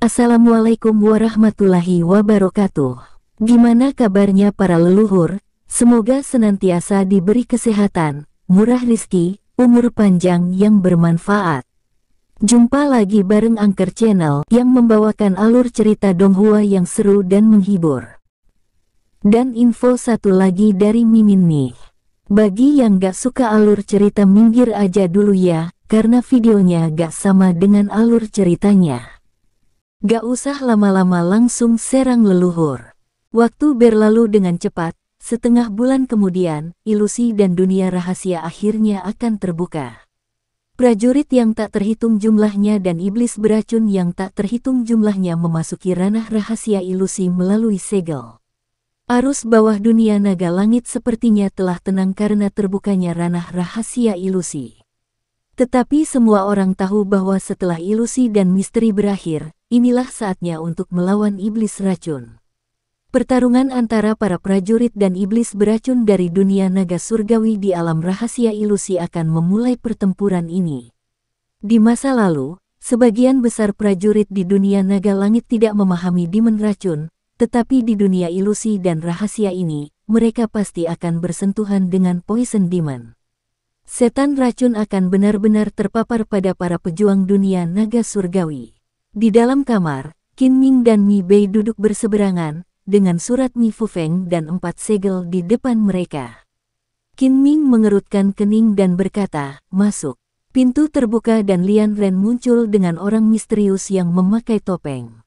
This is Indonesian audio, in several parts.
Assalamualaikum warahmatullahi wabarakatuh. Gimana kabarnya para leluhur? Semoga senantiasa diberi kesehatan, murah rizki, umur panjang yang bermanfaat. Jumpa lagi bareng Angker Channel yang membawakan alur cerita Donghua yang seru dan menghibur. Dan info satu lagi dari Mimin nih. Bagi yang gak suka alur cerita minggir aja dulu ya, karena videonya gak sama dengan alur ceritanya. Gak usah lama-lama langsung serang leluhur. Waktu berlalu dengan cepat, setengah bulan kemudian, ilusi dan dunia rahasia akhirnya akan terbuka. Prajurit yang tak terhitung jumlahnya dan iblis beracun yang tak terhitung jumlahnya memasuki ranah rahasia ilusi melalui segel. Arus bawah dunia naga langit sepertinya telah tenang karena terbukanya ranah rahasia ilusi. Tetapi semua orang tahu bahwa setelah ilusi dan misteri berakhir, inilah saatnya untuk melawan iblis racun. Pertarungan antara para prajurit dan iblis beracun dari dunia naga surgawi di alam rahasia ilusi akan memulai pertempuran ini. Di masa lalu, sebagian besar prajurit di dunia naga langit tidak memahami dimen racun, tetapi di dunia ilusi dan rahasia ini, mereka pasti akan bersentuhan dengan poison demon setan racun akan benar-benar terpapar pada para pejuang dunia naga surgawi. Di dalam kamar, Qin Ming dan Mi Bei duduk berseberangan, dengan surat Mi Fu Feng dan empat segel di depan mereka. Qin Ming mengerutkan kening dan berkata, masuk. Pintu terbuka dan Lian Ren muncul dengan orang misterius yang memakai topeng.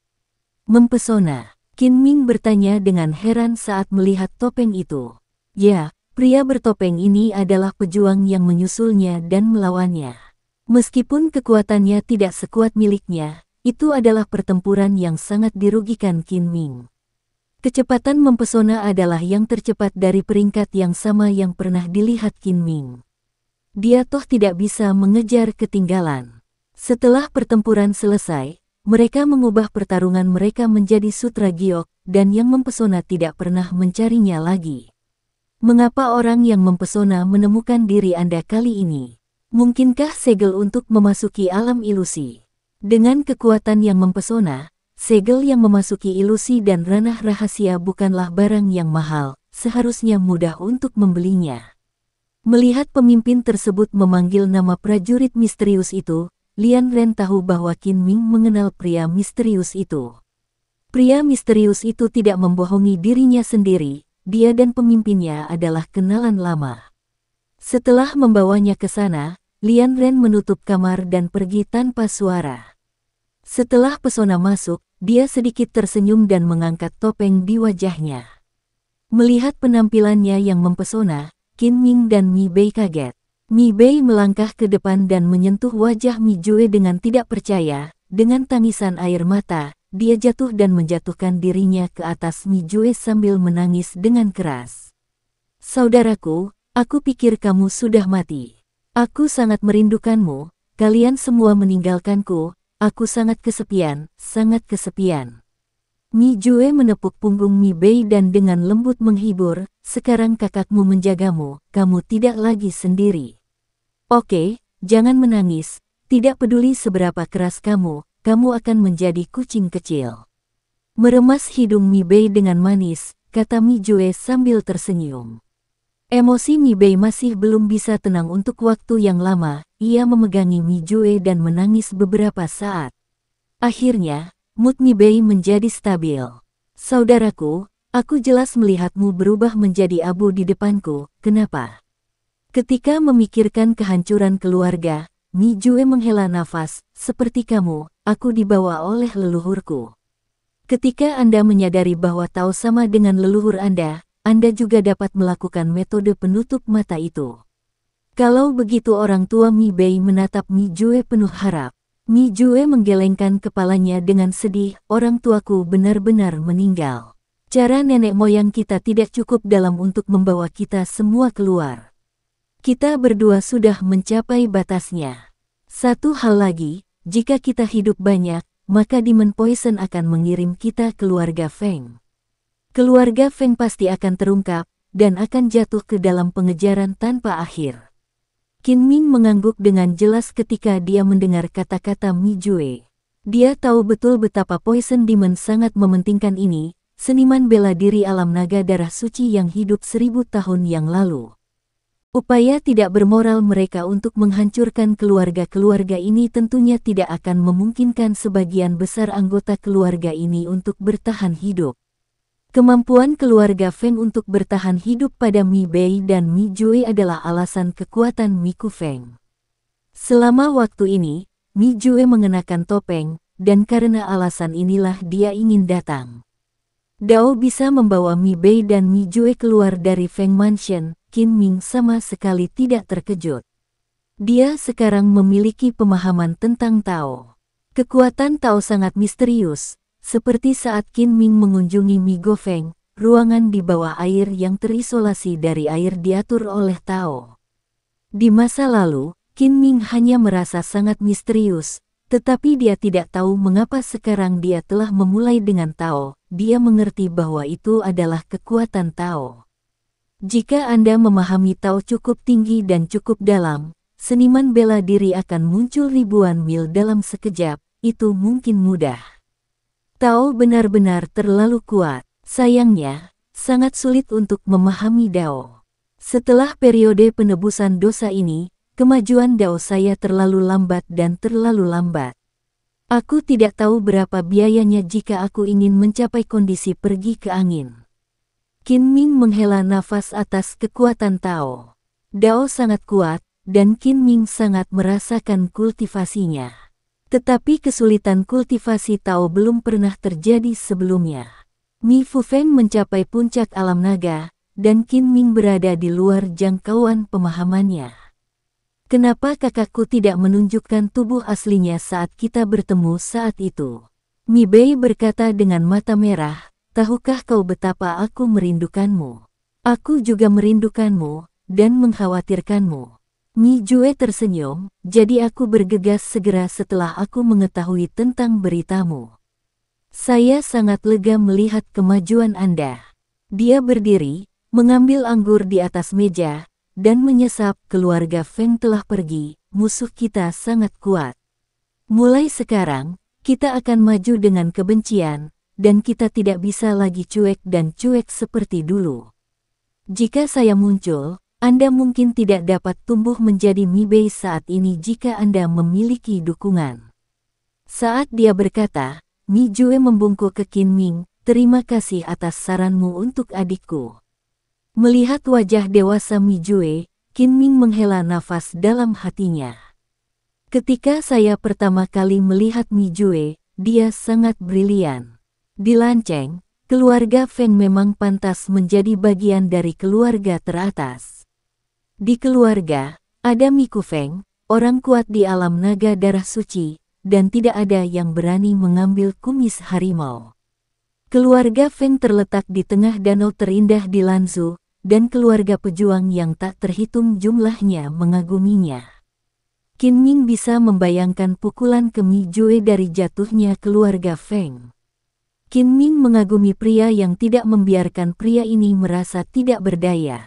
Mempesona, Qin Ming bertanya dengan heran saat melihat topeng itu. Ya, Pria bertopeng ini adalah pejuang yang menyusulnya dan melawannya. Meskipun kekuatannya tidak sekuat miliknya, itu adalah pertempuran yang sangat dirugikan Qin Ming. Kecepatan mempesona adalah yang tercepat dari peringkat yang sama yang pernah dilihat Qin Ming. Dia toh tidak bisa mengejar ketinggalan. Setelah pertempuran selesai, mereka mengubah pertarungan mereka menjadi sutra giok, dan yang mempesona tidak pernah mencarinya lagi. Mengapa orang yang mempesona menemukan diri Anda kali ini? Mungkinkah segel untuk memasuki alam ilusi? Dengan kekuatan yang mempesona, segel yang memasuki ilusi dan ranah rahasia bukanlah barang yang mahal, seharusnya mudah untuk membelinya. Melihat pemimpin tersebut memanggil nama prajurit misterius itu, Lian Ren tahu bahwa Qin Ming mengenal pria misterius itu. Pria misterius itu tidak membohongi dirinya sendiri, dia dan pemimpinnya adalah kenalan lama. Setelah membawanya ke sana, Lian Ren menutup kamar dan pergi tanpa suara. Setelah pesona masuk, dia sedikit tersenyum dan mengangkat topeng di wajahnya. Melihat penampilannya yang mempesona, Qin Ming dan Mi Bei kaget. Mi Bei melangkah ke depan dan menyentuh wajah Mi Jue dengan tidak percaya, dengan tangisan air mata, dia jatuh dan menjatuhkan dirinya ke atas Mijue sambil menangis dengan keras. Saudaraku, aku pikir kamu sudah mati. Aku sangat merindukanmu, kalian semua meninggalkanku, aku sangat kesepian, sangat kesepian. Mi Jue menepuk punggung Mi Bei dan dengan lembut menghibur, sekarang kakakmu menjagamu, kamu tidak lagi sendiri. Oke, jangan menangis, tidak peduli seberapa keras kamu, kamu akan menjadi kucing kecil. Meremas hidung Mi Bei dengan manis, kata Mi Jue sambil tersenyum. Emosi Mi Bei masih belum bisa tenang untuk waktu yang lama, ia memegangi Mi Jue dan menangis beberapa saat. Akhirnya, mood Mi Bei menjadi stabil. Saudaraku, aku jelas melihatmu berubah menjadi abu di depanku, kenapa? Ketika memikirkan kehancuran keluarga, Nijue menghela nafas, seperti kamu, aku dibawa oleh leluhurku. Ketika Anda menyadari bahwa tahu sama dengan leluhur Anda, Anda juga dapat melakukan metode penutup mata itu. Kalau begitu orang tua Mi Bei menatap Mi Jue penuh harap. Mi Jue menggelengkan kepalanya dengan sedih, orang tuaku benar-benar meninggal. Cara nenek moyang kita tidak cukup dalam untuk membawa kita semua keluar. Kita berdua sudah mencapai batasnya. Satu hal lagi, jika kita hidup banyak, maka Demon Poison akan mengirim kita keluarga Feng. Keluarga Feng pasti akan terungkap, dan akan jatuh ke dalam pengejaran tanpa akhir. Qin Ming mengangguk dengan jelas ketika dia mendengar kata-kata Mi Jue. Dia tahu betul betapa Poison Demon sangat mementingkan ini, seniman bela diri alam naga darah suci yang hidup seribu tahun yang lalu. Upaya tidak bermoral mereka untuk menghancurkan keluarga-keluarga ini tentunya tidak akan memungkinkan sebagian besar anggota keluarga ini untuk bertahan hidup. Kemampuan keluarga Feng untuk bertahan hidup pada Mi Bei dan Mi Jui adalah alasan kekuatan Mi Ku Feng. Selama waktu ini, Mi Jui mengenakan topeng, dan karena alasan inilah dia ingin datang. Dao bisa membawa Mi Bei dan Mi Jui keluar dari Feng Mansion, Qin Ming sama sekali tidak terkejut. Dia sekarang memiliki pemahaman tentang Tao. Kekuatan Tao sangat misterius, seperti saat Qin Ming mengunjungi Migo Feng, ruangan di bawah air yang terisolasi dari air diatur oleh Tao. Di masa lalu, Qin Ming hanya merasa sangat misterius, tetapi dia tidak tahu mengapa sekarang dia telah memulai dengan Tao, dia mengerti bahwa itu adalah kekuatan Tao. Jika Anda memahami Tao cukup tinggi dan cukup dalam, seniman bela diri akan muncul ribuan mil dalam sekejap, itu mungkin mudah. Tao benar-benar terlalu kuat, sayangnya, sangat sulit untuk memahami Dao. Setelah periode penebusan dosa ini, kemajuan Dao saya terlalu lambat dan terlalu lambat. Aku tidak tahu berapa biayanya jika aku ingin mencapai kondisi pergi ke angin. Qin Ming menghela nafas atas kekuatan Tao. Dao sangat kuat, dan Qin Ming sangat merasakan kultivasinya. Tetapi kesulitan kultivasi Tao belum pernah terjadi sebelumnya. Mi Fu Feng mencapai puncak alam naga, dan Qin Ming berada di luar jangkauan pemahamannya. Kenapa kakakku tidak menunjukkan tubuh aslinya saat kita bertemu saat itu? Mi Bei berkata dengan mata merah, Tahukah kau betapa aku merindukanmu? Aku juga merindukanmu, dan mengkhawatirkanmu. Mi Jue tersenyum, jadi aku bergegas segera setelah aku mengetahui tentang beritamu. Saya sangat lega melihat kemajuan Anda. Dia berdiri, mengambil anggur di atas meja, dan menyesap keluarga Feng telah pergi, musuh kita sangat kuat. Mulai sekarang, kita akan maju dengan kebencian, dan kita tidak bisa lagi cuek dan cuek seperti dulu. Jika saya muncul, Anda mungkin tidak dapat tumbuh menjadi Mibei saat ini jika Anda memiliki dukungan. Saat dia berkata, Mi Jue membungkuk ke Qin Ming, terima kasih atas saranmu untuk adikku. Melihat wajah dewasa Mi Jue, Qin Ming menghela nafas dalam hatinya. Ketika saya pertama kali melihat Mi Jue, dia sangat brilian. Di Lanceng, keluarga Feng memang pantas menjadi bagian dari keluarga teratas. Di keluarga, ada Miku Feng, orang kuat di alam naga darah suci, dan tidak ada yang berani mengambil kumis harimau. Keluarga Feng terletak di tengah danau terindah di Lanzu, dan keluarga pejuang yang tak terhitung jumlahnya mengaguminya. Qin Ming bisa membayangkan pukulan kemi Jue dari jatuhnya keluarga Feng. Kim Ming mengagumi pria yang tidak membiarkan pria ini merasa tidak berdaya.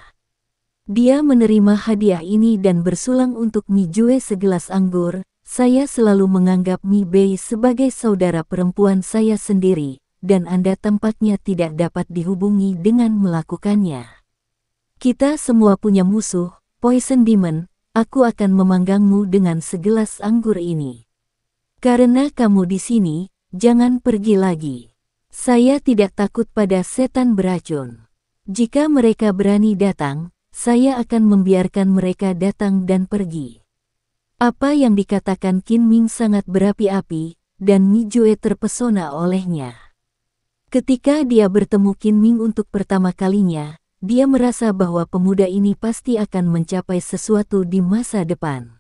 Dia menerima hadiah ini dan bersulang untuk Mi Jue segelas anggur. Saya selalu menganggap Mi Bei sebagai saudara perempuan saya sendiri, dan Anda tempatnya tidak dapat dihubungi dengan melakukannya. Kita semua punya musuh, Poison Demon, aku akan memanggangmu dengan segelas anggur ini. Karena kamu di sini, jangan pergi lagi. Saya tidak takut pada setan beracun. Jika mereka berani datang, saya akan membiarkan mereka datang dan pergi. Apa yang dikatakan Qin Ming sangat berapi-api, dan Mi Jue terpesona olehnya. Ketika dia bertemu Qin Ming untuk pertama kalinya, dia merasa bahwa pemuda ini pasti akan mencapai sesuatu di masa depan.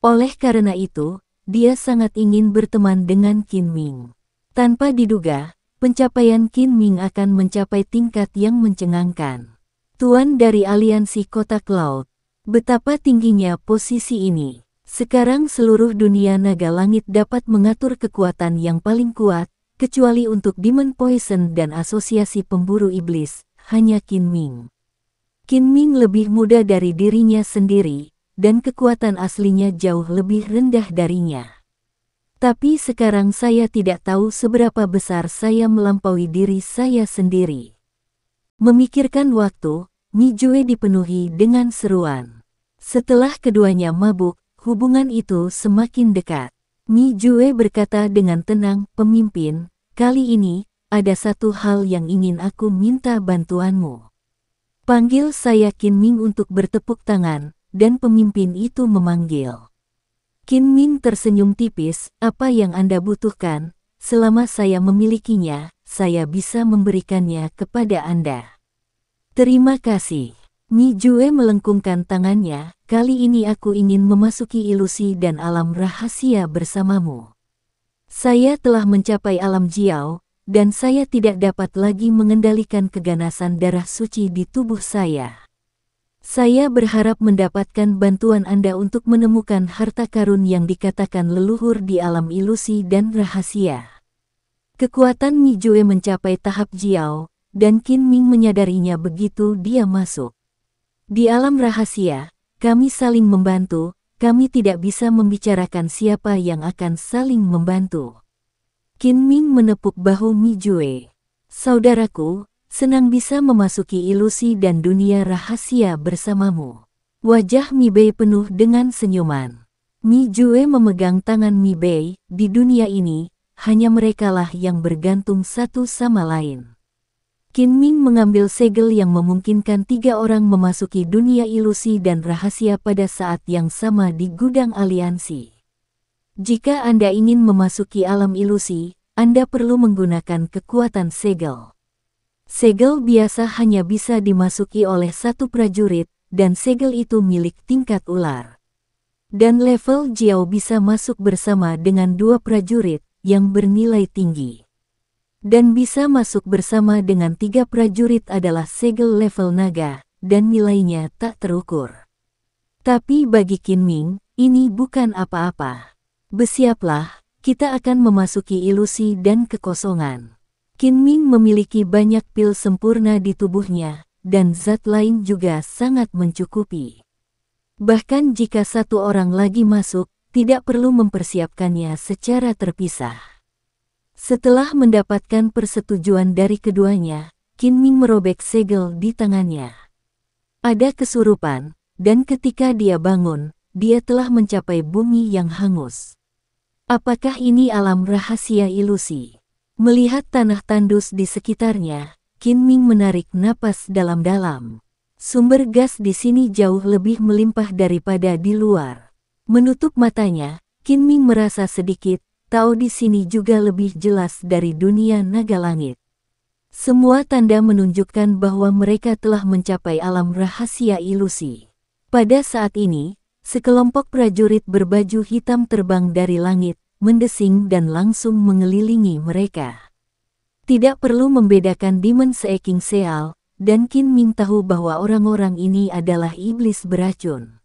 Oleh karena itu, dia sangat ingin berteman dengan Qin Ming. Tanpa diduga, pencapaian Qin Ming akan mencapai tingkat yang mencengangkan. Tuan dari aliansi Kota Cloud, betapa tingginya posisi ini. Sekarang seluruh dunia naga langit dapat mengatur kekuatan yang paling kuat, kecuali untuk Demon Poison dan Asosiasi Pemburu Iblis, hanya Qin Ming. Qin Ming lebih muda dari dirinya sendiri, dan kekuatan aslinya jauh lebih rendah darinya. Tapi sekarang saya tidak tahu seberapa besar saya melampaui diri saya sendiri. Memikirkan waktu, Mijue dipenuhi dengan seruan. Setelah keduanya mabuk, hubungan itu semakin dekat. Mijue berkata dengan tenang, pemimpin, kali ini, ada satu hal yang ingin aku minta bantuanmu. Panggil saya Kin Ming untuk bertepuk tangan, dan pemimpin itu memanggil. Kin Min tersenyum tipis, apa yang Anda butuhkan, selama saya memilikinya, saya bisa memberikannya kepada Anda. Terima kasih. Mi Jue melengkungkan tangannya, kali ini aku ingin memasuki ilusi dan alam rahasia bersamamu. Saya telah mencapai alam Jiao, dan saya tidak dapat lagi mengendalikan keganasan darah suci di tubuh saya. Saya berharap mendapatkan bantuan Anda untuk menemukan harta karun yang dikatakan leluhur di alam ilusi dan rahasia. Kekuatan Mijue mencapai tahap Jiao, dan Qin Ming menyadarinya begitu dia masuk. Di alam rahasia, kami saling membantu, kami tidak bisa membicarakan siapa yang akan saling membantu. Qin Ming menepuk bahu Mijue. Saudaraku, senang bisa memasuki ilusi dan dunia rahasia bersamamu. Wajah Mi Bei penuh dengan senyuman. Mi Jue memegang tangan Mi Bei. di dunia ini, hanya merekalah yang bergantung satu sama lain. Qin Ming mengambil segel yang memungkinkan tiga orang memasuki dunia ilusi dan rahasia pada saat yang sama di gudang aliansi. Jika Anda ingin memasuki alam ilusi, Anda perlu menggunakan kekuatan segel. Segel biasa hanya bisa dimasuki oleh satu prajurit, dan segel itu milik tingkat ular. Dan level Jiao bisa masuk bersama dengan dua prajurit yang bernilai tinggi. Dan bisa masuk bersama dengan tiga prajurit adalah segel level naga, dan nilainya tak terukur. Tapi bagi Qin Ming, ini bukan apa-apa. Besiaplah, kita akan memasuki ilusi dan kekosongan. Qin Ming memiliki banyak pil sempurna di tubuhnya, dan zat lain juga sangat mencukupi. Bahkan jika satu orang lagi masuk, tidak perlu mempersiapkannya secara terpisah. Setelah mendapatkan persetujuan dari keduanya, Qin Ming merobek segel di tangannya. Ada kesurupan, dan ketika dia bangun, dia telah mencapai bumi yang hangus. Apakah ini alam rahasia ilusi? Melihat tanah tandus di sekitarnya, Qin Ming menarik napas dalam-dalam. Sumber gas di sini jauh lebih melimpah daripada di luar. Menutup matanya, Qin Ming merasa sedikit, tahu di sini juga lebih jelas dari dunia naga langit. Semua tanda menunjukkan bahwa mereka telah mencapai alam rahasia ilusi. Pada saat ini, sekelompok prajurit berbaju hitam terbang dari langit, mendesing dan langsung mengelilingi mereka. Tidak perlu membedakan Demon Seeking Seal, dan Qin Ming tahu bahwa orang-orang ini adalah iblis beracun.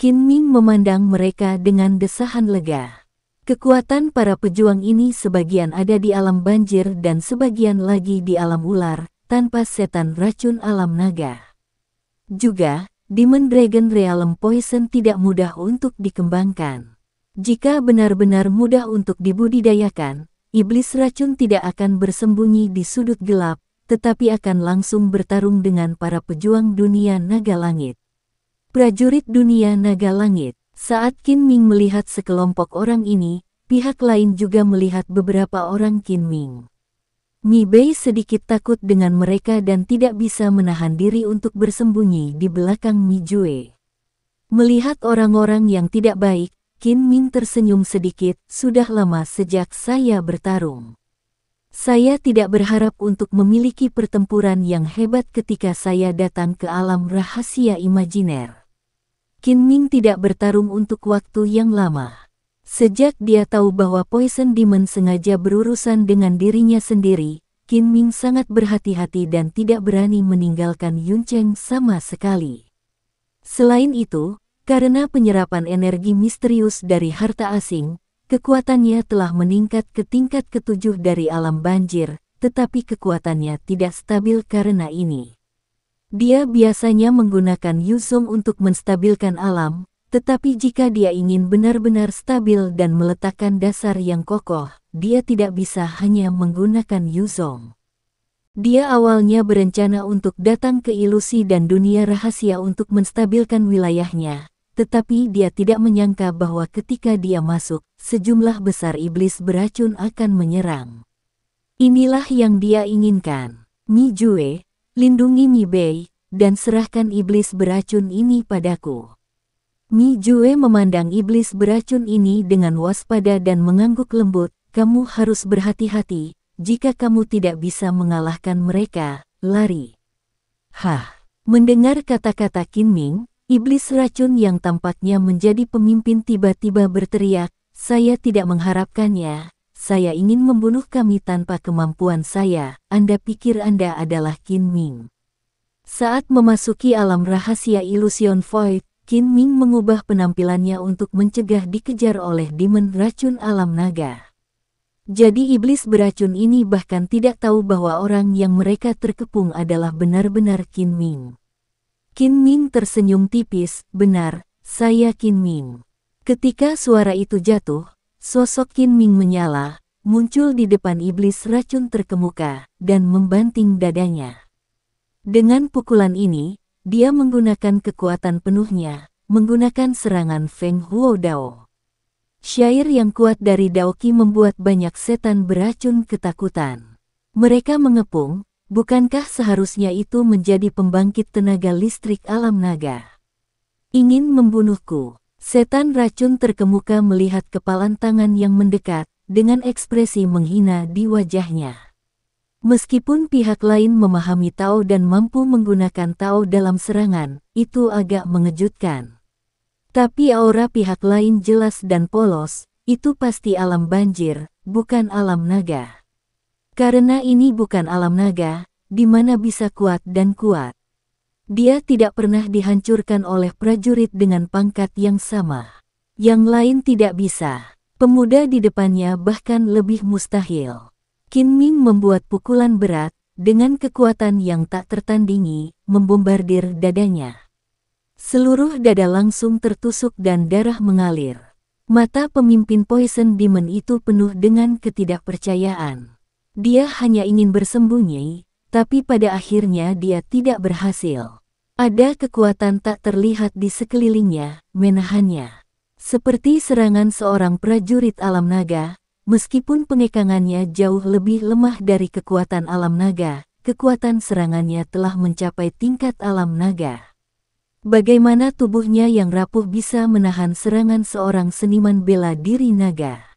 Qin Ming memandang mereka dengan desahan lega. Kekuatan para pejuang ini sebagian ada di alam banjir dan sebagian lagi di alam ular, tanpa setan racun alam naga. Juga, Demon Dragon Realm Poison tidak mudah untuk dikembangkan. Jika benar-benar mudah untuk dibudidayakan, iblis racun tidak akan bersembunyi di sudut gelap, tetapi akan langsung bertarung dengan para pejuang dunia naga langit. Prajurit dunia naga langit, saat Qin Ming melihat sekelompok orang ini, pihak lain juga melihat beberapa orang Qin Ming. Mi Bei sedikit takut dengan mereka dan tidak bisa menahan diri untuk bersembunyi di belakang Mi Jue. Melihat orang-orang yang tidak baik, Kin Min tersenyum sedikit, sudah lama sejak saya bertarung. Saya tidak berharap untuk memiliki pertempuran yang hebat ketika saya datang ke alam rahasia imajiner. Kin Ming tidak bertarung untuk waktu yang lama. Sejak dia tahu bahwa Poison Demon sengaja berurusan dengan dirinya sendiri, Kin Ming sangat berhati-hati dan tidak berani meninggalkan Yun Cheng sama sekali. Selain itu, karena penyerapan energi misterius dari harta asing, kekuatannya telah meningkat ke tingkat ketujuh dari alam banjir, tetapi kekuatannya tidak stabil karena ini. Dia biasanya menggunakan Yuzong untuk menstabilkan alam, tetapi jika dia ingin benar-benar stabil dan meletakkan dasar yang kokoh, dia tidak bisa hanya menggunakan Yuzong. Dia awalnya berencana untuk datang ke ilusi dan dunia rahasia untuk menstabilkan wilayahnya, tetapi dia tidak menyangka bahwa ketika dia masuk, sejumlah besar iblis beracun akan menyerang. Inilah yang dia inginkan. Mi Jue, lindungi Mi Bei, dan serahkan iblis beracun ini padaku. Mi Jue memandang iblis beracun ini dengan waspada dan mengangguk lembut, kamu harus berhati-hati, jika kamu tidak bisa mengalahkan mereka, lari. Hah, mendengar kata-kata Qin Ming, Iblis racun yang tampaknya menjadi pemimpin tiba-tiba berteriak, saya tidak mengharapkannya, saya ingin membunuh kami tanpa kemampuan saya, Anda pikir Anda adalah Qin Ming. Saat memasuki alam rahasia Illusion Void, Qin Ming mengubah penampilannya untuk mencegah dikejar oleh demon racun alam naga. Jadi iblis beracun ini bahkan tidak tahu bahwa orang yang mereka terkepung adalah benar-benar Qin Ming. Kin Ming tersenyum tipis, benar, saya Kin Ming. Ketika suara itu jatuh, sosok Kin Ming menyala, muncul di depan iblis racun terkemuka, dan membanting dadanya. Dengan pukulan ini, dia menggunakan kekuatan penuhnya, menggunakan serangan Feng Huo Dao. Syair yang kuat dari Daoki membuat banyak setan beracun ketakutan. Mereka mengepung, Bukankah seharusnya itu menjadi pembangkit tenaga listrik alam naga? Ingin membunuhku. Setan racun terkemuka melihat kepalan tangan yang mendekat, dengan ekspresi menghina di wajahnya. Meskipun pihak lain memahami Tao dan mampu menggunakan Tao dalam serangan, itu agak mengejutkan. Tapi aura pihak lain jelas dan polos, itu pasti alam banjir, bukan alam naga. Karena ini bukan alam naga, di mana bisa kuat dan kuat. Dia tidak pernah dihancurkan oleh prajurit dengan pangkat yang sama. Yang lain tidak bisa. Pemuda di depannya bahkan lebih mustahil. Qin Ming membuat pukulan berat, dengan kekuatan yang tak tertandingi, membombardir dadanya. Seluruh dada langsung tertusuk dan darah mengalir. Mata pemimpin Poison Demon itu penuh dengan ketidakpercayaan. Dia hanya ingin bersembunyi, tapi pada akhirnya dia tidak berhasil. Ada kekuatan tak terlihat di sekelilingnya, menahannya. Seperti serangan seorang prajurit alam naga, meskipun pengekangannya jauh lebih lemah dari kekuatan alam naga, kekuatan serangannya telah mencapai tingkat alam naga. Bagaimana tubuhnya yang rapuh bisa menahan serangan seorang seniman bela diri naga?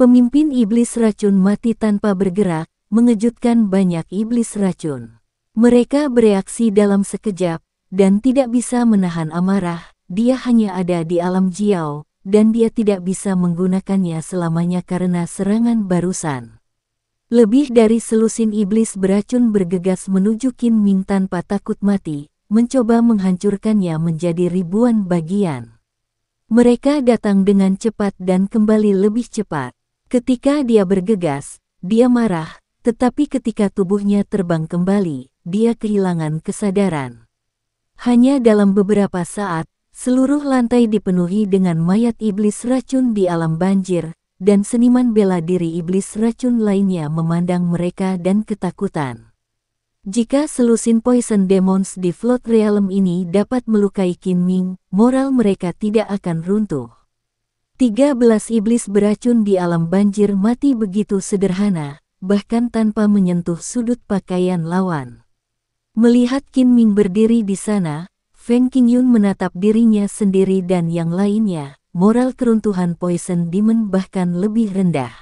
Pemimpin iblis racun mati tanpa bergerak, mengejutkan banyak iblis racun. Mereka bereaksi dalam sekejap, dan tidak bisa menahan amarah, dia hanya ada di alam jiao, dan dia tidak bisa menggunakannya selamanya karena serangan barusan. Lebih dari selusin iblis beracun bergegas menuju Qin Ming tanpa takut mati, mencoba menghancurkannya menjadi ribuan bagian. Mereka datang dengan cepat dan kembali lebih cepat. Ketika dia bergegas, dia marah, tetapi ketika tubuhnya terbang kembali, dia kehilangan kesadaran. Hanya dalam beberapa saat, seluruh lantai dipenuhi dengan mayat iblis racun di alam banjir, dan seniman bela diri iblis racun lainnya memandang mereka dan ketakutan. Jika selusin poison demons di float realm ini dapat melukai Qin Ming, moral mereka tidak akan runtuh. 13 iblis beracun di alam banjir mati begitu sederhana, bahkan tanpa menyentuh sudut pakaian lawan. Melihat Qin Ming berdiri di sana, Feng Qingyun menatap dirinya sendiri dan yang lainnya, moral keruntuhan Poison Demon bahkan lebih rendah.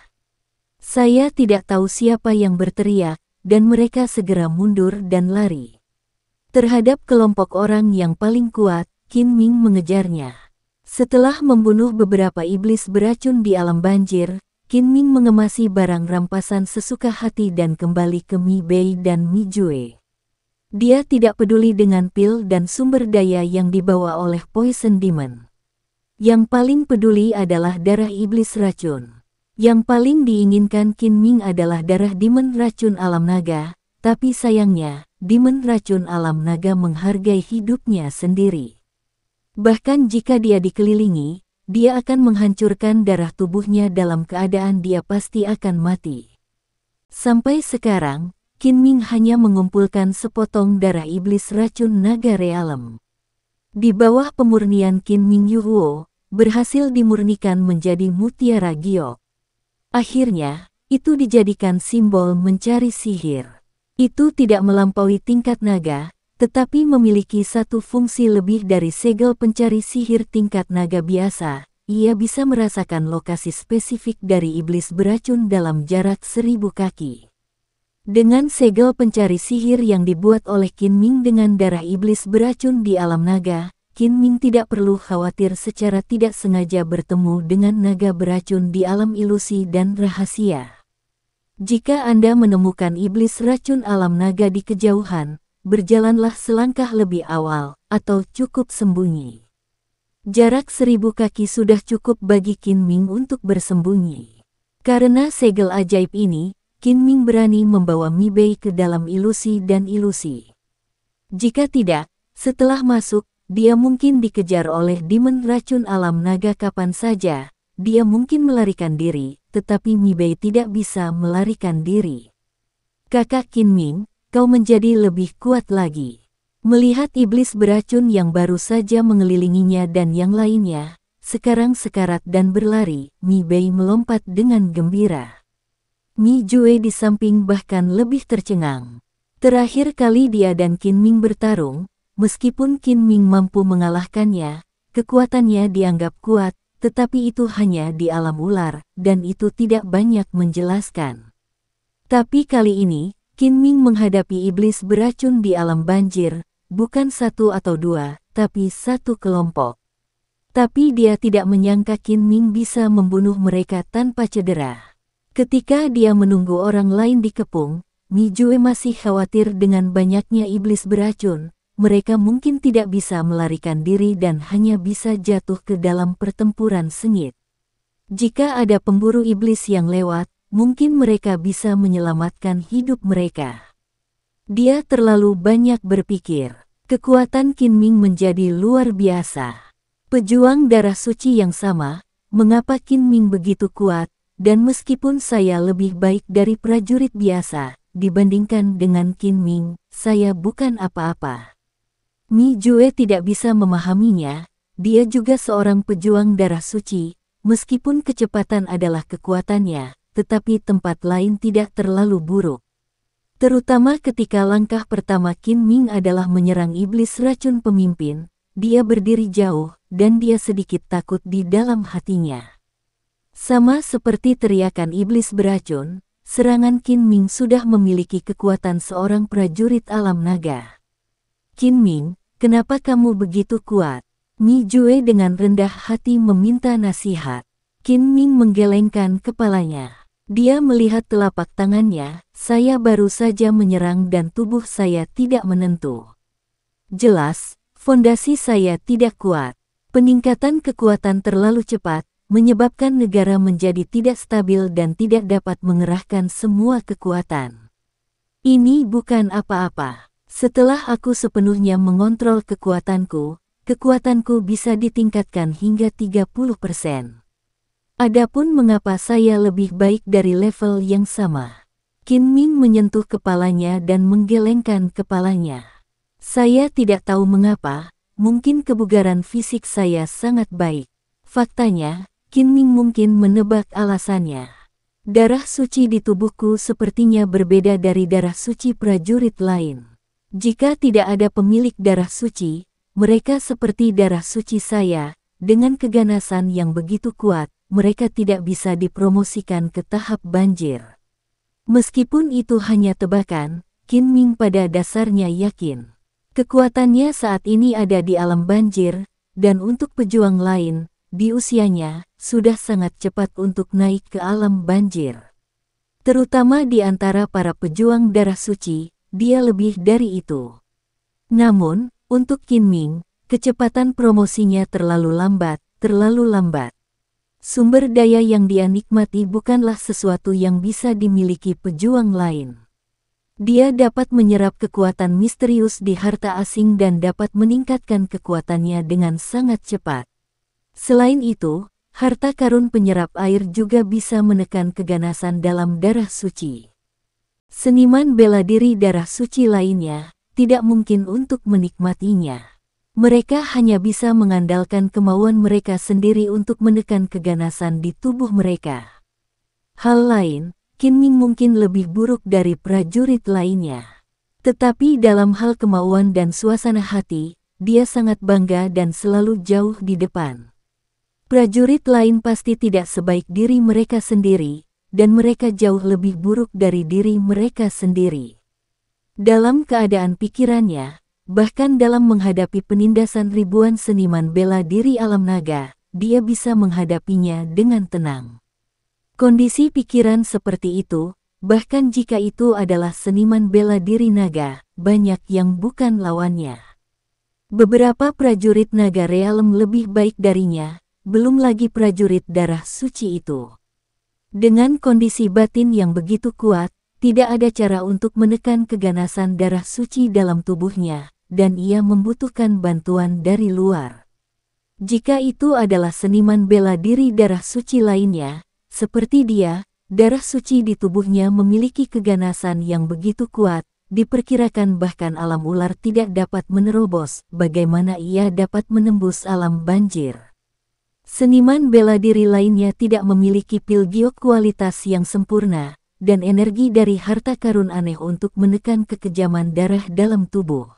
Saya tidak tahu siapa yang berteriak, dan mereka segera mundur dan lari. Terhadap kelompok orang yang paling kuat, Qin Ming mengejarnya. Setelah membunuh beberapa iblis beracun di alam banjir, Qin Ming mengemasi barang rampasan sesuka hati dan kembali ke Mi Bei dan Mi Jue. Dia tidak peduli dengan pil dan sumber daya yang dibawa oleh Poison Demon. Yang paling peduli adalah darah iblis racun. Yang paling diinginkan Qin Ming adalah darah Demon racun alam naga, tapi sayangnya, Demon racun alam naga menghargai hidupnya sendiri. Bahkan jika dia dikelilingi, dia akan menghancurkan darah tubuhnya dalam keadaan dia pasti akan mati. Sampai sekarang, Qin Ming hanya mengumpulkan sepotong darah iblis racun naga realem. Di bawah pemurnian Qin Ming Yuhuo, berhasil dimurnikan menjadi mutiara giok. Akhirnya, itu dijadikan simbol mencari sihir. Itu tidak melampaui tingkat naga, tetapi memiliki satu fungsi lebih dari segel pencari sihir tingkat naga biasa. Ia bisa merasakan lokasi spesifik dari iblis beracun dalam jarak seribu kaki. Dengan segel pencari sihir yang dibuat oleh Qin Ming dengan darah iblis beracun di alam naga, Qin Ming tidak perlu khawatir secara tidak sengaja bertemu dengan naga beracun di alam ilusi dan rahasia. Jika Anda menemukan iblis racun alam naga di kejauhan, berjalanlah selangkah lebih awal, atau cukup sembunyi. Jarak seribu kaki sudah cukup bagi Qin Ming untuk bersembunyi. Karena segel ajaib ini, Qin Ming berani membawa Mi Bei ke dalam ilusi dan ilusi. Jika tidak, setelah masuk, dia mungkin dikejar oleh demon racun alam naga kapan saja, dia mungkin melarikan diri, tetapi Mi Bei tidak bisa melarikan diri. Kakak Qin Ming, kau menjadi lebih kuat lagi. Melihat iblis beracun yang baru saja mengelilinginya dan yang lainnya, sekarang sekarat dan berlari, Mi Bei melompat dengan gembira. Mi Jue di samping bahkan lebih tercengang. Terakhir kali dia dan Qin Ming bertarung, meskipun Qin Ming mampu mengalahkannya, kekuatannya dianggap kuat, tetapi itu hanya di alam ular, dan itu tidak banyak menjelaskan. Tapi kali ini, Qin Ming menghadapi iblis beracun di alam banjir, bukan satu atau dua, tapi satu kelompok. Tapi dia tidak menyangka Qin Ming bisa membunuh mereka tanpa cedera. Ketika dia menunggu orang lain dikepung, Mi Jue masih khawatir dengan banyaknya iblis beracun. Mereka mungkin tidak bisa melarikan diri dan hanya bisa jatuh ke dalam pertempuran sengit. Jika ada pemburu iblis yang lewat, mungkin mereka bisa menyelamatkan hidup mereka. Dia terlalu banyak berpikir. Kekuatan Qin Ming menjadi luar biasa. Pejuang darah suci yang sama, mengapa Qin Ming begitu kuat, dan meskipun saya lebih baik dari prajurit biasa, dibandingkan dengan Qin Ming, saya bukan apa-apa. Mi Jue tidak bisa memahaminya, dia juga seorang pejuang darah suci, meskipun kecepatan adalah kekuatannya, tetapi tempat lain tidak terlalu buruk. Terutama ketika langkah pertama Qin Ming adalah menyerang iblis racun pemimpin, dia berdiri jauh dan dia sedikit takut di dalam hatinya. Sama seperti teriakan iblis beracun, serangan Qin Ming sudah memiliki kekuatan seorang prajurit alam naga. Qin Ming, kenapa kamu begitu kuat? Mi Jue dengan rendah hati meminta nasihat. Qin Ming menggelengkan kepalanya. Dia melihat telapak tangannya, saya baru saja menyerang dan tubuh saya tidak menentu. Jelas, fondasi saya tidak kuat. Peningkatan kekuatan terlalu cepat, menyebabkan negara menjadi tidak stabil dan tidak dapat mengerahkan semua kekuatan. Ini bukan apa-apa. Setelah aku sepenuhnya mengontrol kekuatanku, kekuatanku bisa ditingkatkan hingga 30 persen. Adapun mengapa saya lebih baik dari level yang sama. Qin Ming menyentuh kepalanya dan menggelengkan kepalanya. Saya tidak tahu mengapa, mungkin kebugaran fisik saya sangat baik. Faktanya, Qin Ming mungkin menebak alasannya. Darah suci di tubuhku sepertinya berbeda dari darah suci prajurit lain. Jika tidak ada pemilik darah suci, mereka seperti darah suci saya, dengan keganasan yang begitu kuat, mereka tidak bisa dipromosikan ke tahap banjir. Meskipun itu hanya tebakan, Qin Ming pada dasarnya yakin. Kekuatannya saat ini ada di alam banjir, dan untuk pejuang lain, di usianya, sudah sangat cepat untuk naik ke alam banjir. Terutama di antara para pejuang darah suci, dia lebih dari itu. Namun, untuk Qin Ming, kecepatan promosinya terlalu lambat, terlalu lambat. Sumber daya yang dia nikmati bukanlah sesuatu yang bisa dimiliki pejuang lain. Dia dapat menyerap kekuatan misterius di harta asing dan dapat meningkatkan kekuatannya dengan sangat cepat. Selain itu, harta karun penyerap air juga bisa menekan keganasan dalam darah suci. Seniman bela diri darah suci lainnya tidak mungkin untuk menikmatinya mereka hanya bisa mengandalkan kemauan mereka sendiri untuk menekan keganasan di tubuh mereka. Hal lain, Qin Ming mungkin lebih buruk dari prajurit lainnya. Tetapi dalam hal kemauan dan suasana hati, dia sangat bangga dan selalu jauh di depan. Prajurit lain pasti tidak sebaik diri mereka sendiri, dan mereka jauh lebih buruk dari diri mereka sendiri. Dalam keadaan pikirannya, Bahkan dalam menghadapi penindasan ribuan seniman bela diri alam naga, dia bisa menghadapinya dengan tenang. Kondisi pikiran seperti itu, bahkan jika itu adalah seniman bela diri naga, banyak yang bukan lawannya. Beberapa prajurit naga realem lebih baik darinya, belum lagi prajurit darah suci itu. Dengan kondisi batin yang begitu kuat, tidak ada cara untuk menekan keganasan darah suci dalam tubuhnya, dan ia membutuhkan bantuan dari luar. Jika itu adalah seniman bela diri darah suci lainnya, seperti dia, darah suci di tubuhnya memiliki keganasan yang begitu kuat, diperkirakan bahkan alam ular tidak dapat menerobos bagaimana ia dapat menembus alam banjir. Seniman bela diri lainnya tidak memiliki pil giok kualitas yang sempurna, dan energi dari harta karun aneh untuk menekan kekejaman darah dalam tubuh.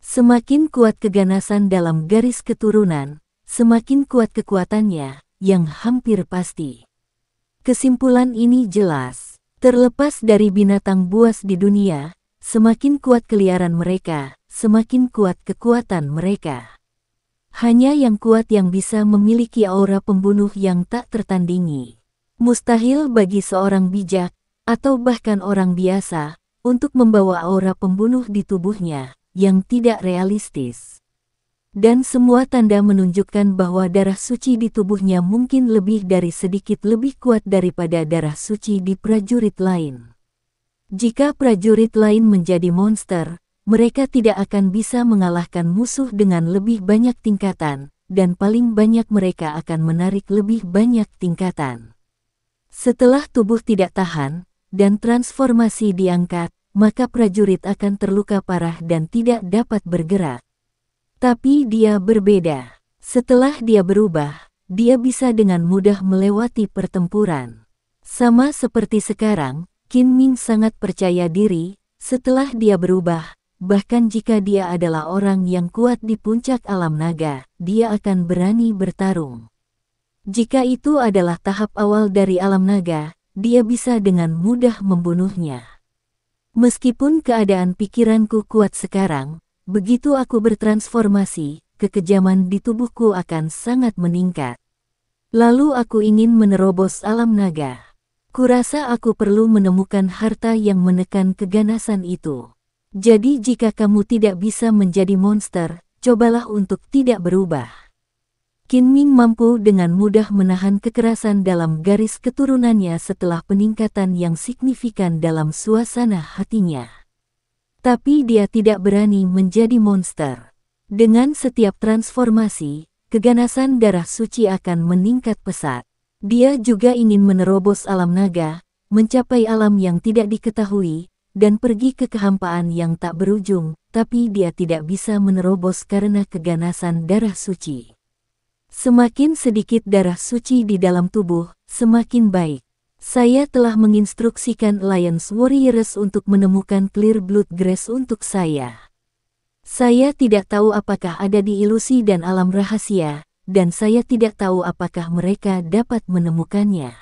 Semakin kuat keganasan dalam garis keturunan, semakin kuat kekuatannya, yang hampir pasti. Kesimpulan ini jelas. Terlepas dari binatang buas di dunia, semakin kuat keliaran mereka, semakin kuat kekuatan mereka. Hanya yang kuat yang bisa memiliki aura pembunuh yang tak tertandingi. Mustahil bagi seorang bijak, atau bahkan orang biasa, untuk membawa aura pembunuh di tubuhnya, yang tidak realistis. Dan semua tanda menunjukkan bahwa darah suci di tubuhnya mungkin lebih dari sedikit lebih kuat daripada darah suci di prajurit lain. Jika prajurit lain menjadi monster, mereka tidak akan bisa mengalahkan musuh dengan lebih banyak tingkatan, dan paling banyak mereka akan menarik lebih banyak tingkatan. Setelah tubuh tidak tahan, dan transformasi diangkat, maka prajurit akan terluka parah dan tidak dapat bergerak. Tapi dia berbeda. Setelah dia berubah, dia bisa dengan mudah melewati pertempuran. Sama seperti sekarang, Qin Ming sangat percaya diri, setelah dia berubah, Bahkan jika dia adalah orang yang kuat di puncak alam naga, dia akan berani bertarung. Jika itu adalah tahap awal dari alam naga, dia bisa dengan mudah membunuhnya. Meskipun keadaan pikiranku kuat sekarang, begitu aku bertransformasi, kekejaman di tubuhku akan sangat meningkat. Lalu aku ingin menerobos alam naga. Kurasa aku perlu menemukan harta yang menekan keganasan itu. Jadi jika kamu tidak bisa menjadi monster, cobalah untuk tidak berubah. Qin Ming mampu dengan mudah menahan kekerasan dalam garis keturunannya setelah peningkatan yang signifikan dalam suasana hatinya. Tapi dia tidak berani menjadi monster. Dengan setiap transformasi, keganasan darah suci akan meningkat pesat. Dia juga ingin menerobos alam naga, mencapai alam yang tidak diketahui, dan pergi ke kehampaan yang tak berujung, tapi dia tidak bisa menerobos karena keganasan darah suci. Semakin sedikit darah suci di dalam tubuh, semakin baik. Saya telah menginstruksikan Lions Warriors untuk menemukan Clear Blood Grace untuk saya. Saya tidak tahu apakah ada di ilusi dan alam rahasia, dan saya tidak tahu apakah mereka dapat menemukannya.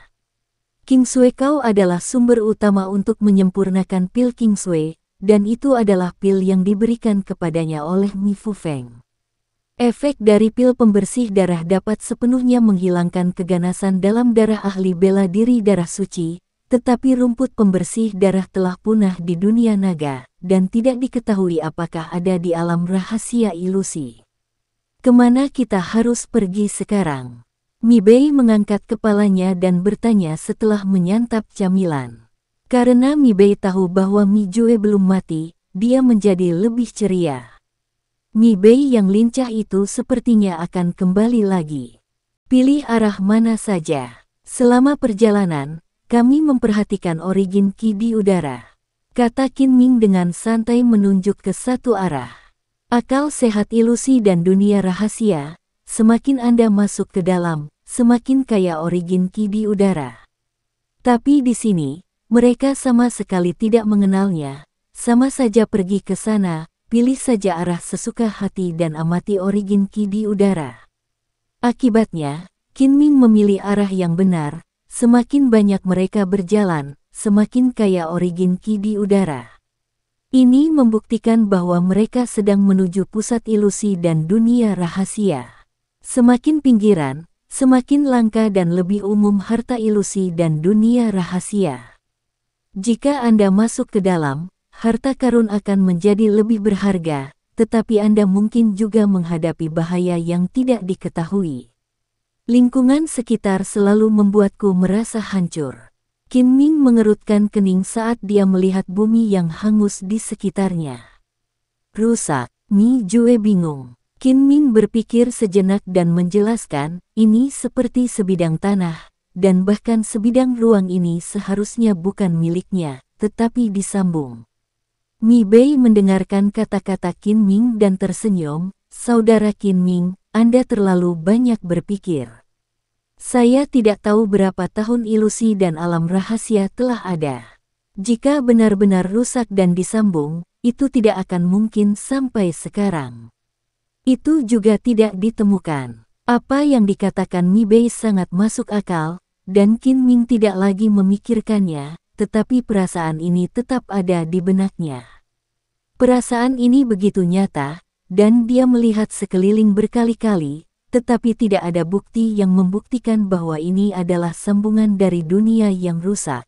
King Kingsway Kau adalah sumber utama untuk menyempurnakan pil King Kingsway, dan itu adalah pil yang diberikan kepadanya oleh Mifu Feng. Efek dari pil pembersih darah dapat sepenuhnya menghilangkan keganasan dalam darah ahli bela diri darah suci, tetapi rumput pembersih darah telah punah di dunia naga, dan tidak diketahui apakah ada di alam rahasia ilusi. Kemana kita harus pergi sekarang? Mibei mengangkat kepalanya dan bertanya setelah menyantap camilan. Karena Mibei tahu bahwa Mijue belum mati, dia menjadi lebih ceria. Mi Bei yang lincah itu sepertinya akan kembali lagi. Pilih arah mana saja. Selama perjalanan, kami memperhatikan origin Ki di udara. Kata Qin Ming dengan santai menunjuk ke satu arah. Akal sehat ilusi dan dunia rahasia, semakin Anda masuk ke dalam, semakin kaya origin Ki di udara. Tapi di sini, mereka sama sekali tidak mengenalnya, sama saja pergi ke sana, pilih saja arah sesuka hati dan amati origin Qi di udara. Akibatnya, Qin Ming memilih arah yang benar, semakin banyak mereka berjalan, semakin kaya origin Qi di udara. Ini membuktikan bahwa mereka sedang menuju pusat ilusi dan dunia rahasia. Semakin pinggiran, semakin langka dan lebih umum harta ilusi dan dunia rahasia. Jika Anda masuk ke dalam, Harta karun akan menjadi lebih berharga, tetapi Anda mungkin juga menghadapi bahaya yang tidak diketahui. Lingkungan sekitar selalu membuatku merasa hancur. Kim Ming mengerutkan kening saat dia melihat bumi yang hangus di sekitarnya. Rusak, Mi Jue bingung. Kim Ming berpikir sejenak dan menjelaskan, ini seperti sebidang tanah, dan bahkan sebidang ruang ini seharusnya bukan miliknya, tetapi disambung. Mi Bei mendengarkan kata-kata Qin Ming dan tersenyum, Saudara Qin Ming, Anda terlalu banyak berpikir. Saya tidak tahu berapa tahun ilusi dan alam rahasia telah ada. Jika benar-benar rusak dan disambung, itu tidak akan mungkin sampai sekarang. Itu juga tidak ditemukan. Apa yang dikatakan Mi Bei sangat masuk akal, dan Qin Ming tidak lagi memikirkannya, tetapi perasaan ini tetap ada di benaknya. Perasaan ini begitu nyata, dan dia melihat sekeliling berkali-kali, tetapi tidak ada bukti yang membuktikan bahwa ini adalah sambungan dari dunia yang rusak.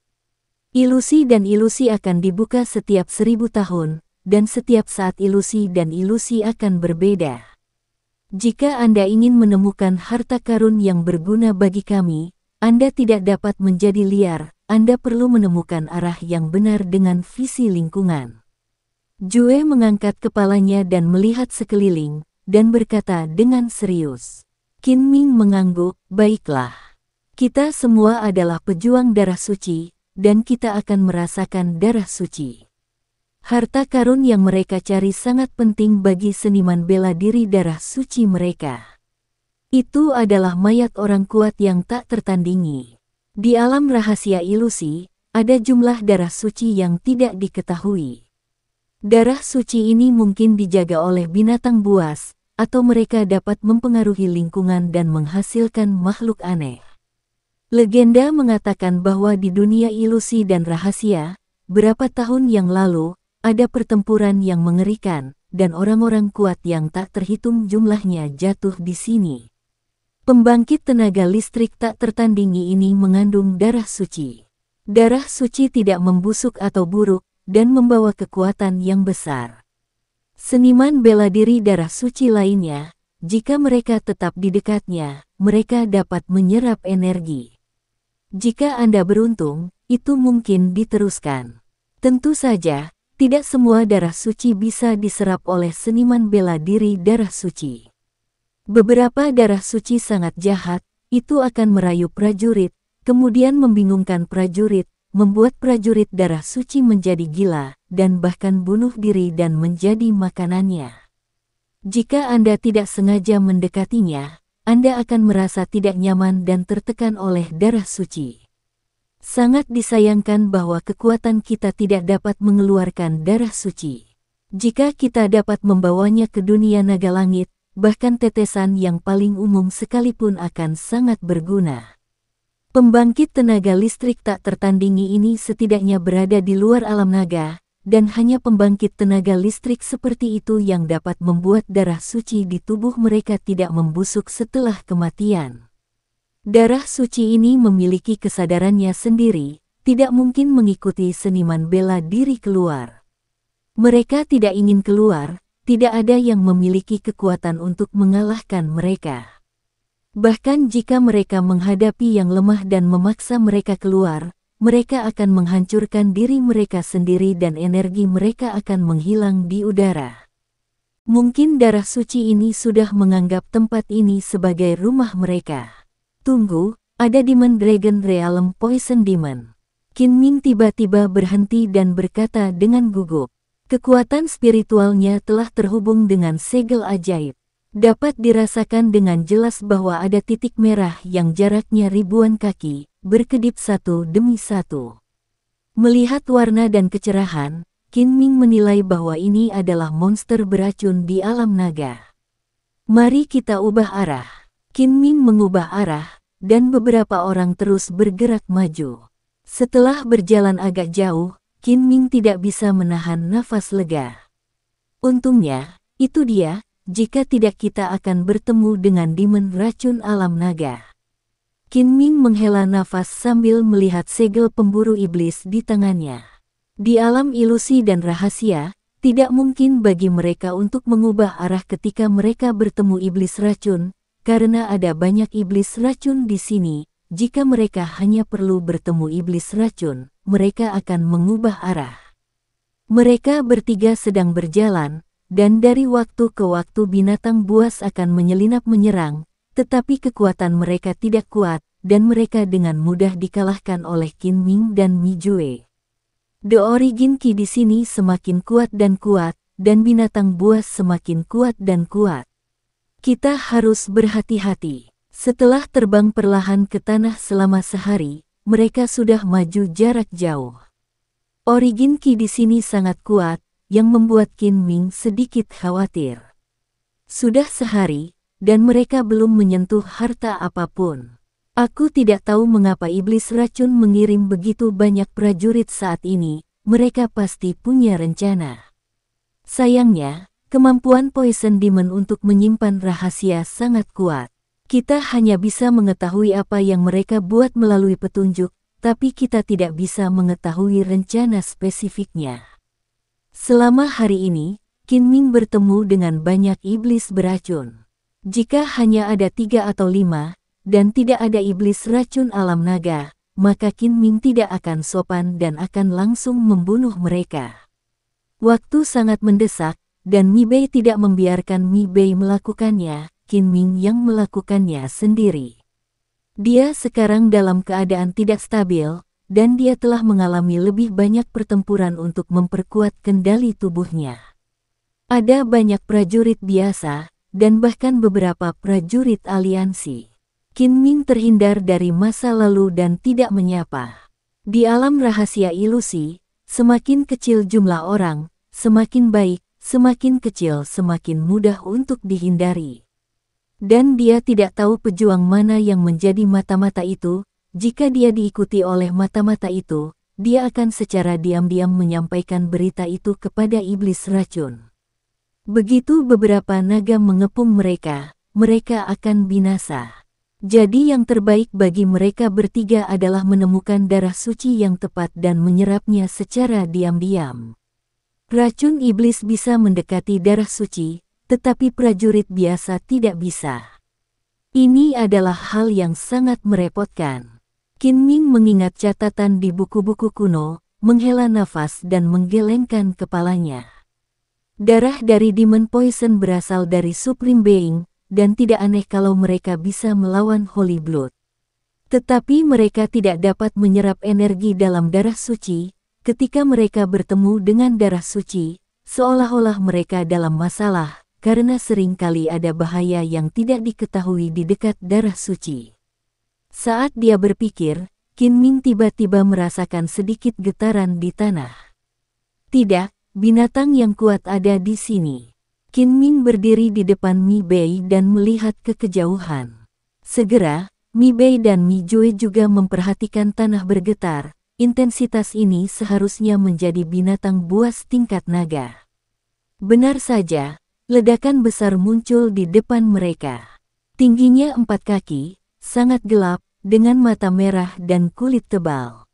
Ilusi dan ilusi akan dibuka setiap seribu tahun, dan setiap saat ilusi dan ilusi akan berbeda. Jika Anda ingin menemukan harta karun yang berguna bagi kami, Anda tidak dapat menjadi liar, anda perlu menemukan arah yang benar dengan visi lingkungan. Jue mengangkat kepalanya dan melihat sekeliling, dan berkata dengan serius. Qin Ming mengangguk, baiklah. Kita semua adalah pejuang darah suci, dan kita akan merasakan darah suci. Harta karun yang mereka cari sangat penting bagi seniman bela diri darah suci mereka. Itu adalah mayat orang kuat yang tak tertandingi. Di alam rahasia ilusi, ada jumlah darah suci yang tidak diketahui. Darah suci ini mungkin dijaga oleh binatang buas, atau mereka dapat mempengaruhi lingkungan dan menghasilkan makhluk aneh. Legenda mengatakan bahwa di dunia ilusi dan rahasia, berapa tahun yang lalu, ada pertempuran yang mengerikan, dan orang-orang kuat yang tak terhitung jumlahnya jatuh di sini. Pembangkit tenaga listrik tak tertandingi ini mengandung darah suci. Darah suci tidak membusuk atau buruk dan membawa kekuatan yang besar. Seniman bela diri darah suci lainnya, jika mereka tetap di dekatnya, mereka dapat menyerap energi. Jika Anda beruntung, itu mungkin diteruskan. Tentu saja, tidak semua darah suci bisa diserap oleh seniman bela diri darah suci. Beberapa darah suci sangat jahat, itu akan merayu prajurit, kemudian membingungkan prajurit, membuat prajurit darah suci menjadi gila, dan bahkan bunuh diri dan menjadi makanannya. Jika Anda tidak sengaja mendekatinya, Anda akan merasa tidak nyaman dan tertekan oleh darah suci. Sangat disayangkan bahwa kekuatan kita tidak dapat mengeluarkan darah suci. Jika kita dapat membawanya ke dunia naga langit, bahkan tetesan yang paling umum sekalipun akan sangat berguna. Pembangkit tenaga listrik tak tertandingi ini setidaknya berada di luar alam naga, dan hanya pembangkit tenaga listrik seperti itu yang dapat membuat darah suci di tubuh mereka tidak membusuk setelah kematian. Darah suci ini memiliki kesadarannya sendiri, tidak mungkin mengikuti seniman bela diri keluar. Mereka tidak ingin keluar, tidak ada yang memiliki kekuatan untuk mengalahkan mereka. Bahkan jika mereka menghadapi yang lemah dan memaksa mereka keluar, mereka akan menghancurkan diri mereka sendiri dan energi mereka akan menghilang di udara. Mungkin darah suci ini sudah menganggap tempat ini sebagai rumah mereka. Tunggu, ada Demon Dragon Realm Poison Demon. Qin Ming tiba-tiba berhenti dan berkata dengan gugup. Kekuatan spiritualnya telah terhubung dengan segel ajaib. Dapat dirasakan dengan jelas bahwa ada titik merah yang jaraknya ribuan kaki, berkedip satu demi satu. Melihat warna dan kecerahan, Qin Ming menilai bahwa ini adalah monster beracun di alam naga. Mari kita ubah arah. Qin Ming mengubah arah, dan beberapa orang terus bergerak maju. Setelah berjalan agak jauh, Qin Ming tidak bisa menahan nafas lega. Untungnya, itu dia, jika tidak kita akan bertemu dengan demon racun alam naga. Qin Ming menghela nafas sambil melihat segel pemburu iblis di tangannya. Di alam ilusi dan rahasia, tidak mungkin bagi mereka untuk mengubah arah ketika mereka bertemu iblis racun, karena ada banyak iblis racun di sini, jika mereka hanya perlu bertemu iblis racun, mereka akan mengubah arah. Mereka bertiga sedang berjalan, dan dari waktu ke waktu binatang buas akan menyelinap menyerang, tetapi kekuatan mereka tidak kuat, dan mereka dengan mudah dikalahkan oleh Qin Ming dan Mi Jue. The Origin Ki di sini semakin kuat dan kuat, dan binatang buas semakin kuat dan kuat. Kita harus berhati-hati. Setelah terbang perlahan ke tanah selama sehari, mereka sudah maju jarak jauh. Origin Ki di sini sangat kuat, yang membuat Qin Ming sedikit khawatir. Sudah sehari, dan mereka belum menyentuh harta apapun. Aku tidak tahu mengapa iblis racun mengirim begitu banyak prajurit saat ini, mereka pasti punya rencana. Sayangnya, kemampuan Poison Demon untuk menyimpan rahasia sangat kuat. Kita hanya bisa mengetahui apa yang mereka buat melalui petunjuk, tapi kita tidak bisa mengetahui rencana spesifiknya. Selama hari ini, Qin Ming bertemu dengan banyak iblis beracun. Jika hanya ada tiga atau lima, dan tidak ada iblis racun alam naga, maka Qin Ming tidak akan sopan dan akan langsung membunuh mereka. Waktu sangat mendesak, dan Mi Bei tidak membiarkan Mi Bei melakukannya, Ming yang melakukannya sendiri. Dia sekarang dalam keadaan tidak stabil, dan dia telah mengalami lebih banyak pertempuran untuk memperkuat kendali tubuhnya. Ada banyak prajurit biasa, dan bahkan beberapa prajurit aliansi. Qin Ming terhindar dari masa lalu dan tidak menyapa. Di alam rahasia ilusi, semakin kecil jumlah orang, semakin baik, semakin kecil semakin mudah untuk dihindari. Dan dia tidak tahu pejuang mana yang menjadi mata-mata itu, jika dia diikuti oleh mata-mata itu, dia akan secara diam-diam menyampaikan berita itu kepada iblis racun. Begitu beberapa naga mengepung mereka, mereka akan binasa. Jadi yang terbaik bagi mereka bertiga adalah menemukan darah suci yang tepat dan menyerapnya secara diam-diam. Racun iblis bisa mendekati darah suci, tetapi prajurit biasa tidak bisa. Ini adalah hal yang sangat merepotkan. Qin Ming mengingat catatan di buku-buku kuno, menghela nafas dan menggelengkan kepalanya. Darah dari Demon Poison berasal dari Supreme Being, dan tidak aneh kalau mereka bisa melawan Holy Blood. Tetapi mereka tidak dapat menyerap energi dalam darah suci, ketika mereka bertemu dengan darah suci, seolah-olah mereka dalam masalah, karena seringkali ada bahaya yang tidak diketahui di dekat darah suci. Saat dia berpikir, Qin Ming tiba-tiba merasakan sedikit getaran di tanah. Tidak, binatang yang kuat ada di sini. Qin Ming berdiri di depan Mi Bei dan melihat ke kejauhan. Segera, Mi Bei dan Mi Jue juga memperhatikan tanah bergetar. Intensitas ini seharusnya menjadi binatang buas tingkat naga. Benar saja, Ledakan besar muncul di depan mereka. Tingginya empat kaki, sangat gelap, dengan mata merah dan kulit tebal.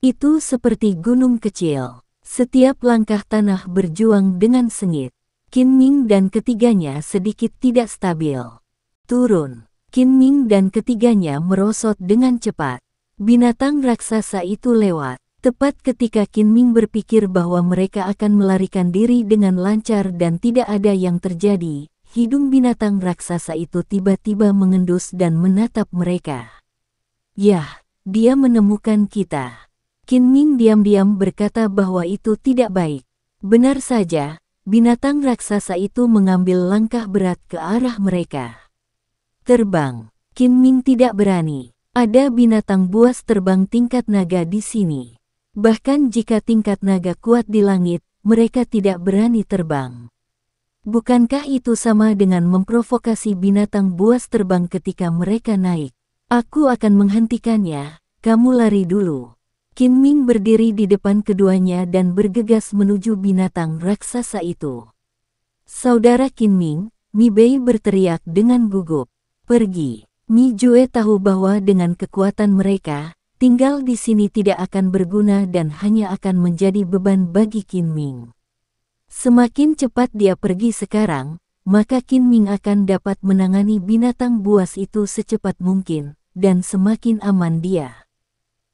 Itu seperti gunung kecil. Setiap langkah tanah berjuang dengan sengit. Qin Ming dan ketiganya sedikit tidak stabil. Turun. Qin Ming dan ketiganya merosot dengan cepat. Binatang raksasa itu lewat. Tepat ketika Qin Ming berpikir bahwa mereka akan melarikan diri dengan lancar dan tidak ada yang terjadi, hidung binatang raksasa itu tiba-tiba mengendus dan menatap mereka. Yah, dia menemukan kita. Qin Ming diam-diam berkata bahwa itu tidak baik. Benar saja, binatang raksasa itu mengambil langkah berat ke arah mereka. Terbang, Qin Ming tidak berani. Ada binatang buas terbang tingkat naga di sini. Bahkan jika tingkat naga kuat di langit, mereka tidak berani terbang. Bukankah itu sama dengan memprovokasi binatang buas terbang ketika mereka naik? Aku akan menghentikannya, kamu lari dulu. Qin Ming berdiri di depan keduanya dan bergegas menuju binatang raksasa itu. Saudara Qin Ming, Mi Bei berteriak dengan gugup. Pergi. Mi Jue tahu bahwa dengan kekuatan mereka, Tinggal di sini tidak akan berguna dan hanya akan menjadi beban bagi Qin Ming. Semakin cepat dia pergi sekarang, maka Qin Ming akan dapat menangani binatang buas itu secepat mungkin, dan semakin aman dia.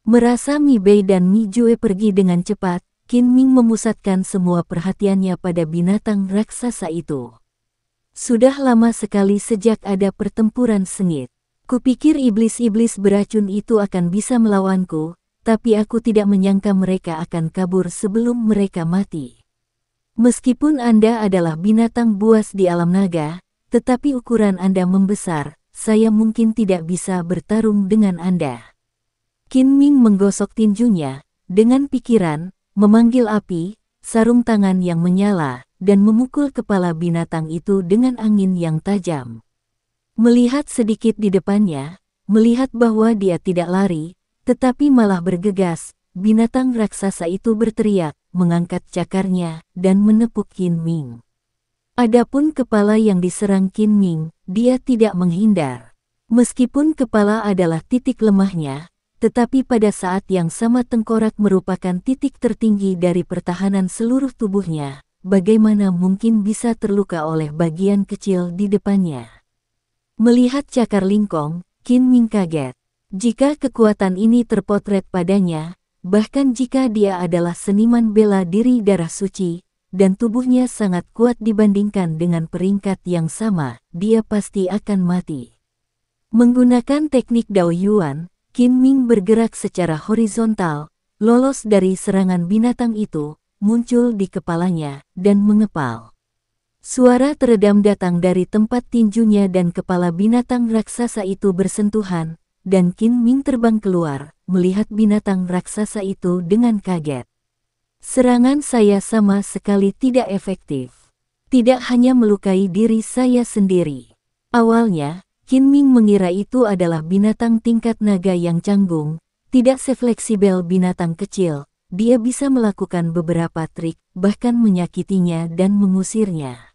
Merasa Mi Bei dan Mi Jue pergi dengan cepat, Qin Ming memusatkan semua perhatiannya pada binatang raksasa itu. Sudah lama sekali sejak ada pertempuran sengit. Kupikir iblis-iblis beracun itu akan bisa melawanku, tapi aku tidak menyangka mereka akan kabur sebelum mereka mati. Meskipun Anda adalah binatang buas di alam naga, tetapi ukuran Anda membesar, saya mungkin tidak bisa bertarung dengan Anda. Qin Ming menggosok tinjunya, dengan pikiran, memanggil api, sarung tangan yang menyala, dan memukul kepala binatang itu dengan angin yang tajam. Melihat sedikit di depannya, melihat bahwa dia tidak lari, tetapi malah bergegas, binatang raksasa itu berteriak, mengangkat cakarnya, dan menepuk Qin Ming. Adapun kepala yang diserang Qin Ming, dia tidak menghindar. Meskipun kepala adalah titik lemahnya, tetapi pada saat yang sama tengkorak merupakan titik tertinggi dari pertahanan seluruh tubuhnya, bagaimana mungkin bisa terluka oleh bagian kecil di depannya. Melihat cakar lingkong, Qin Ming kaget. Jika kekuatan ini terpotret padanya, bahkan jika dia adalah seniman bela diri darah suci, dan tubuhnya sangat kuat dibandingkan dengan peringkat yang sama, dia pasti akan mati. Menggunakan teknik Dao Yuan, Qin Ming bergerak secara horizontal, lolos dari serangan binatang itu, muncul di kepalanya, dan mengepal. Suara teredam datang dari tempat tinjunya dan kepala binatang raksasa itu bersentuhan, dan Qin Ming terbang keluar, melihat binatang raksasa itu dengan kaget. Serangan saya sama sekali tidak efektif. Tidak hanya melukai diri saya sendiri. Awalnya, Qin Ming mengira itu adalah binatang tingkat naga yang canggung, tidak sefleksibel binatang kecil. Dia bisa melakukan beberapa trik, bahkan menyakitinya dan mengusirnya.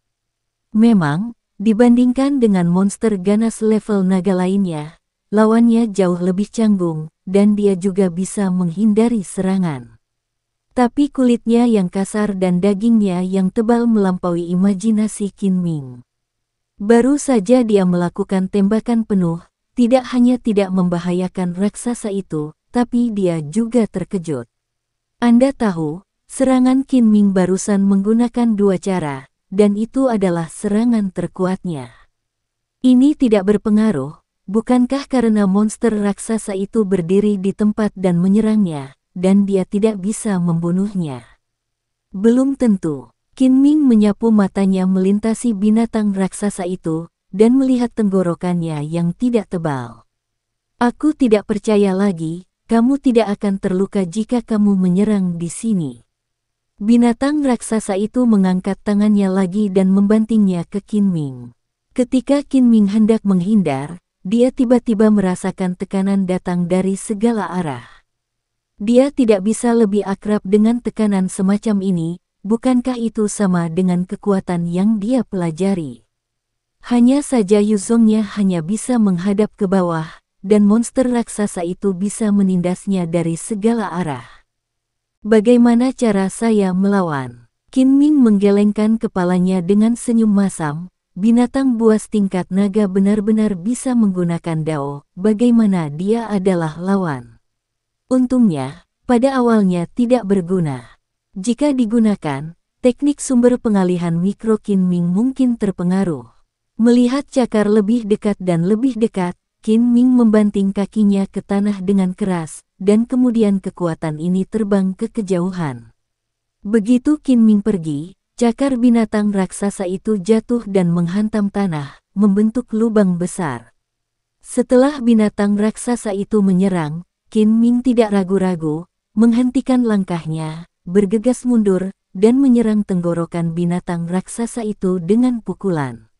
Memang, dibandingkan dengan monster ganas level naga lainnya, lawannya jauh lebih canggung, dan dia juga bisa menghindari serangan. Tapi kulitnya yang kasar dan dagingnya yang tebal melampaui imajinasi Qin Ming. Baru saja dia melakukan tembakan penuh, tidak hanya tidak membahayakan raksasa itu, tapi dia juga terkejut. Anda tahu, serangan Qin Ming barusan menggunakan dua cara, dan itu adalah serangan terkuatnya. Ini tidak berpengaruh, bukankah karena monster raksasa itu berdiri di tempat dan menyerangnya, dan dia tidak bisa membunuhnya. Belum tentu, Qin Ming menyapu matanya melintasi binatang raksasa itu, dan melihat tenggorokannya yang tidak tebal. Aku tidak percaya lagi, kamu tidak akan terluka jika kamu menyerang di sini. Binatang raksasa itu mengangkat tangannya lagi dan membantingnya ke Qin Ming. Ketika Qin Ming hendak menghindar, dia tiba-tiba merasakan tekanan datang dari segala arah. Dia tidak bisa lebih akrab dengan tekanan semacam ini, bukankah itu sama dengan kekuatan yang dia pelajari? Hanya saja Yuzongnya hanya bisa menghadap ke bawah, dan monster raksasa itu bisa menindasnya dari segala arah. Bagaimana cara saya melawan? Qin Ming menggelengkan kepalanya dengan senyum masam. Binatang buas tingkat naga benar-benar bisa menggunakan dao, bagaimana dia adalah lawan. Untungnya, pada awalnya tidak berguna. Jika digunakan, teknik sumber pengalihan mikro Qin Ming mungkin terpengaruh. Melihat cakar lebih dekat dan lebih dekat, Qin Ming membanting kakinya ke tanah dengan keras, dan kemudian kekuatan ini terbang ke kejauhan. Begitu Qin Ming pergi, cakar binatang raksasa itu jatuh dan menghantam tanah, membentuk lubang besar. Setelah binatang raksasa itu menyerang, Qin Ming tidak ragu-ragu, menghentikan langkahnya, bergegas mundur, dan menyerang tenggorokan binatang raksasa itu dengan pukulan.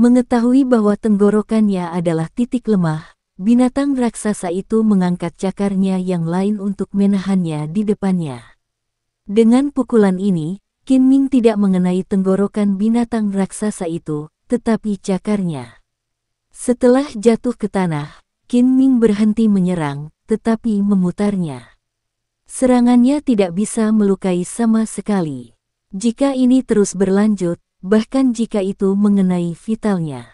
Mengetahui bahwa tenggorokannya adalah titik lemah, Binatang raksasa itu mengangkat cakarnya yang lain untuk menahannya di depannya. Dengan pukulan ini, Qin Ming tidak mengenai tenggorokan binatang raksasa itu, tetapi cakarnya. Setelah jatuh ke tanah, Qin Ming berhenti menyerang, tetapi memutarnya. Serangannya tidak bisa melukai sama sekali. Jika ini terus berlanjut, bahkan jika itu mengenai vitalnya.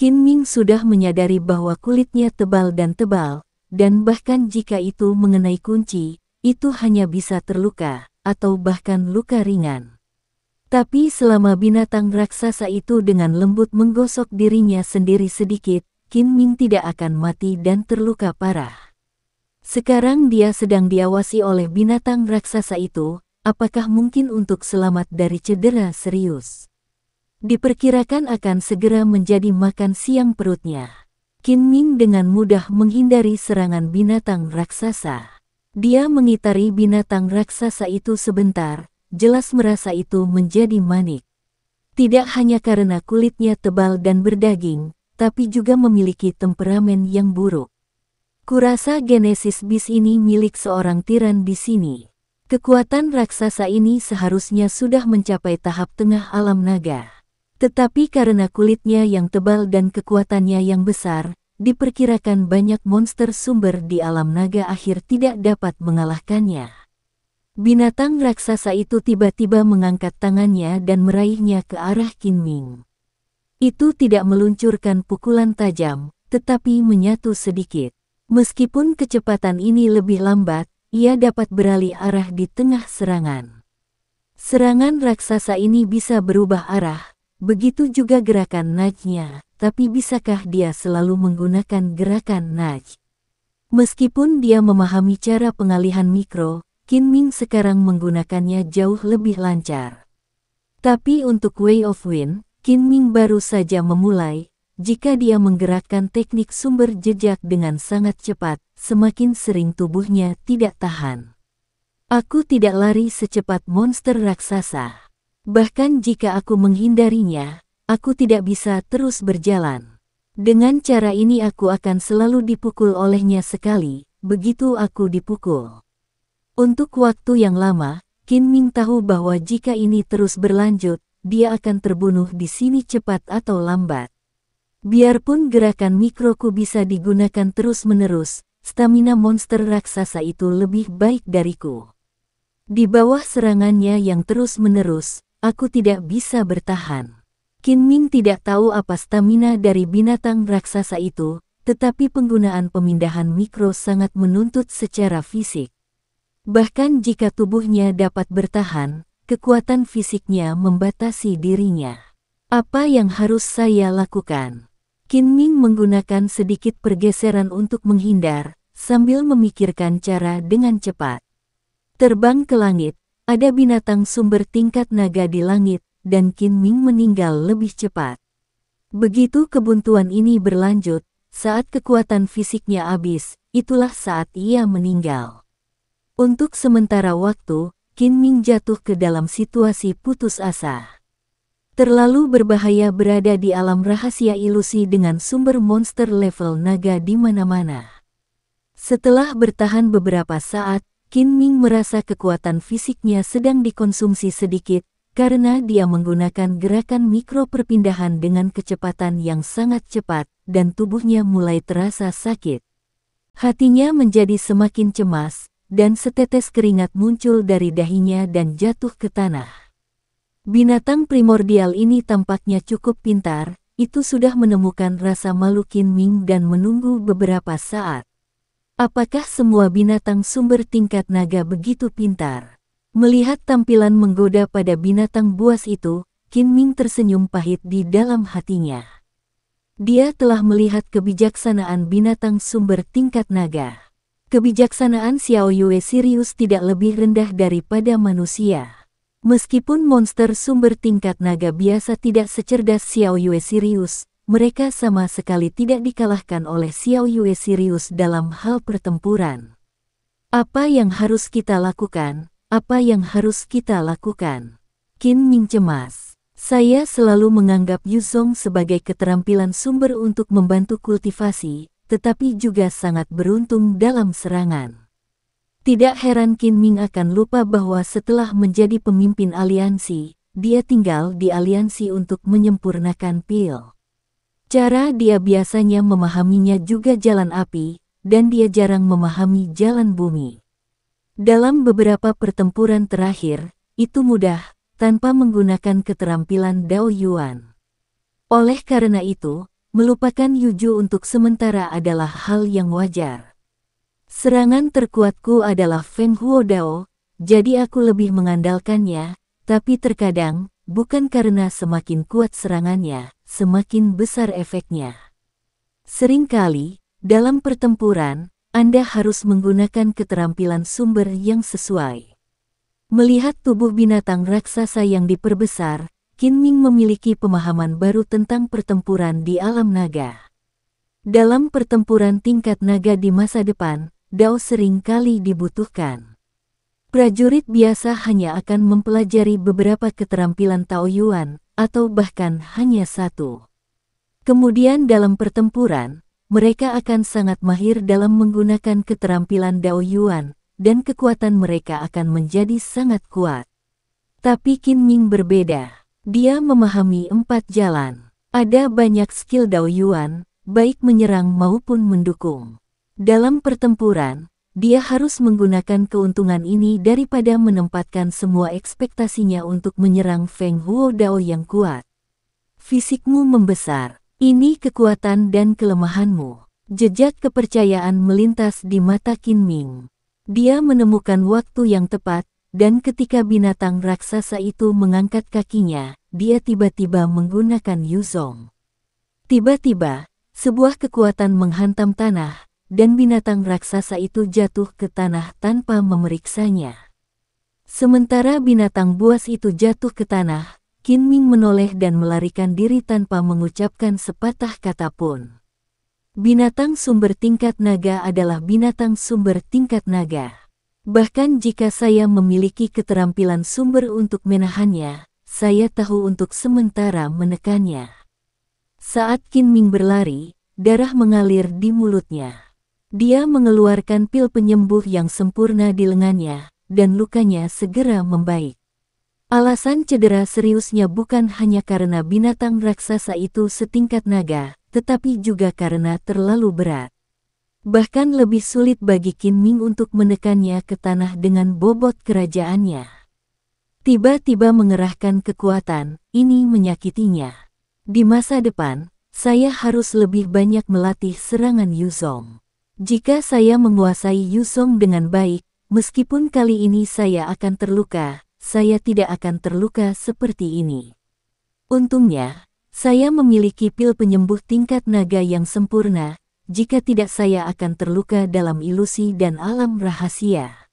Qin Ming sudah menyadari bahwa kulitnya tebal dan tebal, dan bahkan jika itu mengenai kunci, itu hanya bisa terluka, atau bahkan luka ringan. Tapi selama binatang raksasa itu dengan lembut menggosok dirinya sendiri sedikit, Qin Ming tidak akan mati dan terluka parah. Sekarang dia sedang diawasi oleh binatang raksasa itu, apakah mungkin untuk selamat dari cedera serius? diperkirakan akan segera menjadi makan siang perutnya. Qin Ming dengan mudah menghindari serangan binatang raksasa. Dia mengitari binatang raksasa itu sebentar, jelas merasa itu menjadi manik. Tidak hanya karena kulitnya tebal dan berdaging, tapi juga memiliki temperamen yang buruk. Kurasa genesis bis ini milik seorang tiran di sini. Kekuatan raksasa ini seharusnya sudah mencapai tahap tengah alam naga. Tetapi karena kulitnya yang tebal dan kekuatannya yang besar, diperkirakan banyak monster sumber di alam naga akhir tidak dapat mengalahkannya. Binatang raksasa itu tiba-tiba mengangkat tangannya dan meraihnya ke arah Qin Ming. Itu tidak meluncurkan pukulan tajam, tetapi menyatu sedikit. Meskipun kecepatan ini lebih lambat, ia dapat beralih arah di tengah serangan. Serangan raksasa ini bisa berubah arah, Begitu juga gerakan Najnya, tapi bisakah dia selalu menggunakan gerakan Naj? Meskipun dia memahami cara pengalihan mikro, Qin Ming sekarang menggunakannya jauh lebih lancar. Tapi untuk Way of Wind, Qin Ming baru saja memulai, jika dia menggerakkan teknik sumber jejak dengan sangat cepat, semakin sering tubuhnya tidak tahan. Aku tidak lari secepat monster raksasa. Bahkan jika aku menghindarinya, aku tidak bisa terus berjalan. Dengan cara ini aku akan selalu dipukul olehnya sekali, begitu aku dipukul. Untuk waktu yang lama, Qin Ming tahu bahwa jika ini terus berlanjut, dia akan terbunuh di sini cepat atau lambat. Biarpun gerakan mikroku bisa digunakan terus-menerus, stamina monster raksasa itu lebih baik dariku. Di bawah serangannya yang terus-menerus, Aku tidak bisa bertahan. Qin Ming tidak tahu apa stamina dari binatang raksasa itu, tetapi penggunaan pemindahan mikro sangat menuntut secara fisik. Bahkan jika tubuhnya dapat bertahan, kekuatan fisiknya membatasi dirinya. Apa yang harus saya lakukan? Qin Ming menggunakan sedikit pergeseran untuk menghindar, sambil memikirkan cara dengan cepat. Terbang ke langit, ada binatang sumber tingkat naga di langit, dan Qin Ming meninggal lebih cepat. Begitu kebuntuan ini berlanjut, saat kekuatan fisiknya habis, itulah saat ia meninggal. Untuk sementara waktu, Qin Ming jatuh ke dalam situasi putus asa. Terlalu berbahaya berada di alam rahasia ilusi dengan sumber monster level naga di mana-mana. Setelah bertahan beberapa saat, Qin Ming merasa kekuatan fisiknya sedang dikonsumsi sedikit, karena dia menggunakan gerakan mikro perpindahan dengan kecepatan yang sangat cepat, dan tubuhnya mulai terasa sakit. Hatinya menjadi semakin cemas, dan setetes keringat muncul dari dahinya dan jatuh ke tanah. Binatang primordial ini tampaknya cukup pintar, itu sudah menemukan rasa malu Qin Ming dan menunggu beberapa saat. Apakah semua binatang sumber tingkat naga begitu pintar? Melihat tampilan menggoda pada binatang buas itu, Qin Ming tersenyum pahit di dalam hatinya. Dia telah melihat kebijaksanaan binatang sumber tingkat naga. Kebijaksanaan Xiao Yue Sirius tidak lebih rendah daripada manusia. Meskipun monster sumber tingkat naga biasa tidak secerdas Xiao Yue Sirius, mereka sama sekali tidak dikalahkan oleh Xiao Yue Sirius dalam hal pertempuran. Apa yang harus kita lakukan? Apa yang harus kita lakukan? Qin Ming cemas. Saya selalu menganggap Yuzong sebagai keterampilan sumber untuk membantu kultivasi, tetapi juga sangat beruntung dalam serangan. Tidak heran Qin Ming akan lupa bahwa setelah menjadi pemimpin aliansi, dia tinggal di aliansi untuk menyempurnakan pil. Cara dia biasanya memahaminya juga jalan api, dan dia jarang memahami jalan bumi. Dalam beberapa pertempuran terakhir, itu mudah, tanpa menggunakan keterampilan Dao Yuan. Oleh karena itu, melupakan Yuju untuk sementara adalah hal yang wajar. Serangan terkuatku adalah Feng Huo Dao, jadi aku lebih mengandalkannya, tapi terkadang, bukan karena semakin kuat serangannya, semakin besar efeknya. Seringkali, dalam pertempuran, Anda harus menggunakan keterampilan sumber yang sesuai. Melihat tubuh binatang raksasa yang diperbesar, Qin Ming memiliki pemahaman baru tentang pertempuran di alam naga. Dalam pertempuran tingkat naga di masa depan, Dao seringkali dibutuhkan. Prajurit biasa hanya akan mempelajari beberapa keterampilan Taoyuan, atau bahkan hanya satu. Kemudian dalam pertempuran, mereka akan sangat mahir dalam menggunakan keterampilan Daoyuan, dan kekuatan mereka akan menjadi sangat kuat. Tapi Qin Ming berbeda. Dia memahami empat jalan. Ada banyak skill Daoyuan, baik menyerang maupun mendukung. Dalam pertempuran, dia harus menggunakan keuntungan ini daripada menempatkan semua ekspektasinya untuk menyerang Feng Huo Dao yang kuat. Fisikmu membesar, ini kekuatan dan kelemahanmu. Jejak kepercayaan melintas di mata Qin Ming. Dia menemukan waktu yang tepat, dan ketika binatang raksasa itu mengangkat kakinya, dia tiba-tiba menggunakan Yuzong. Tiba-tiba, sebuah kekuatan menghantam tanah, dan binatang raksasa itu jatuh ke tanah tanpa memeriksanya. Sementara binatang buas itu jatuh ke tanah, Qin Ming menoleh dan melarikan diri tanpa mengucapkan sepatah kata pun. Binatang sumber tingkat naga adalah binatang sumber tingkat naga. Bahkan jika saya memiliki keterampilan sumber untuk menahannya, saya tahu untuk sementara menekannya. Saat Qin Ming berlari, darah mengalir di mulutnya. Dia mengeluarkan pil penyembuh yang sempurna di lengannya, dan lukanya segera membaik. Alasan cedera seriusnya bukan hanya karena binatang raksasa itu setingkat naga, tetapi juga karena terlalu berat. Bahkan lebih sulit bagi Qin Ming untuk menekannya ke tanah dengan bobot kerajaannya. Tiba-tiba mengerahkan kekuatan, ini menyakitinya. Di masa depan, saya harus lebih banyak melatih serangan Yuzong. Jika saya menguasai Yusong dengan baik, meskipun kali ini saya akan terluka, saya tidak akan terluka seperti ini. Untungnya, saya memiliki pil penyembuh tingkat naga yang sempurna, jika tidak saya akan terluka dalam ilusi dan alam rahasia.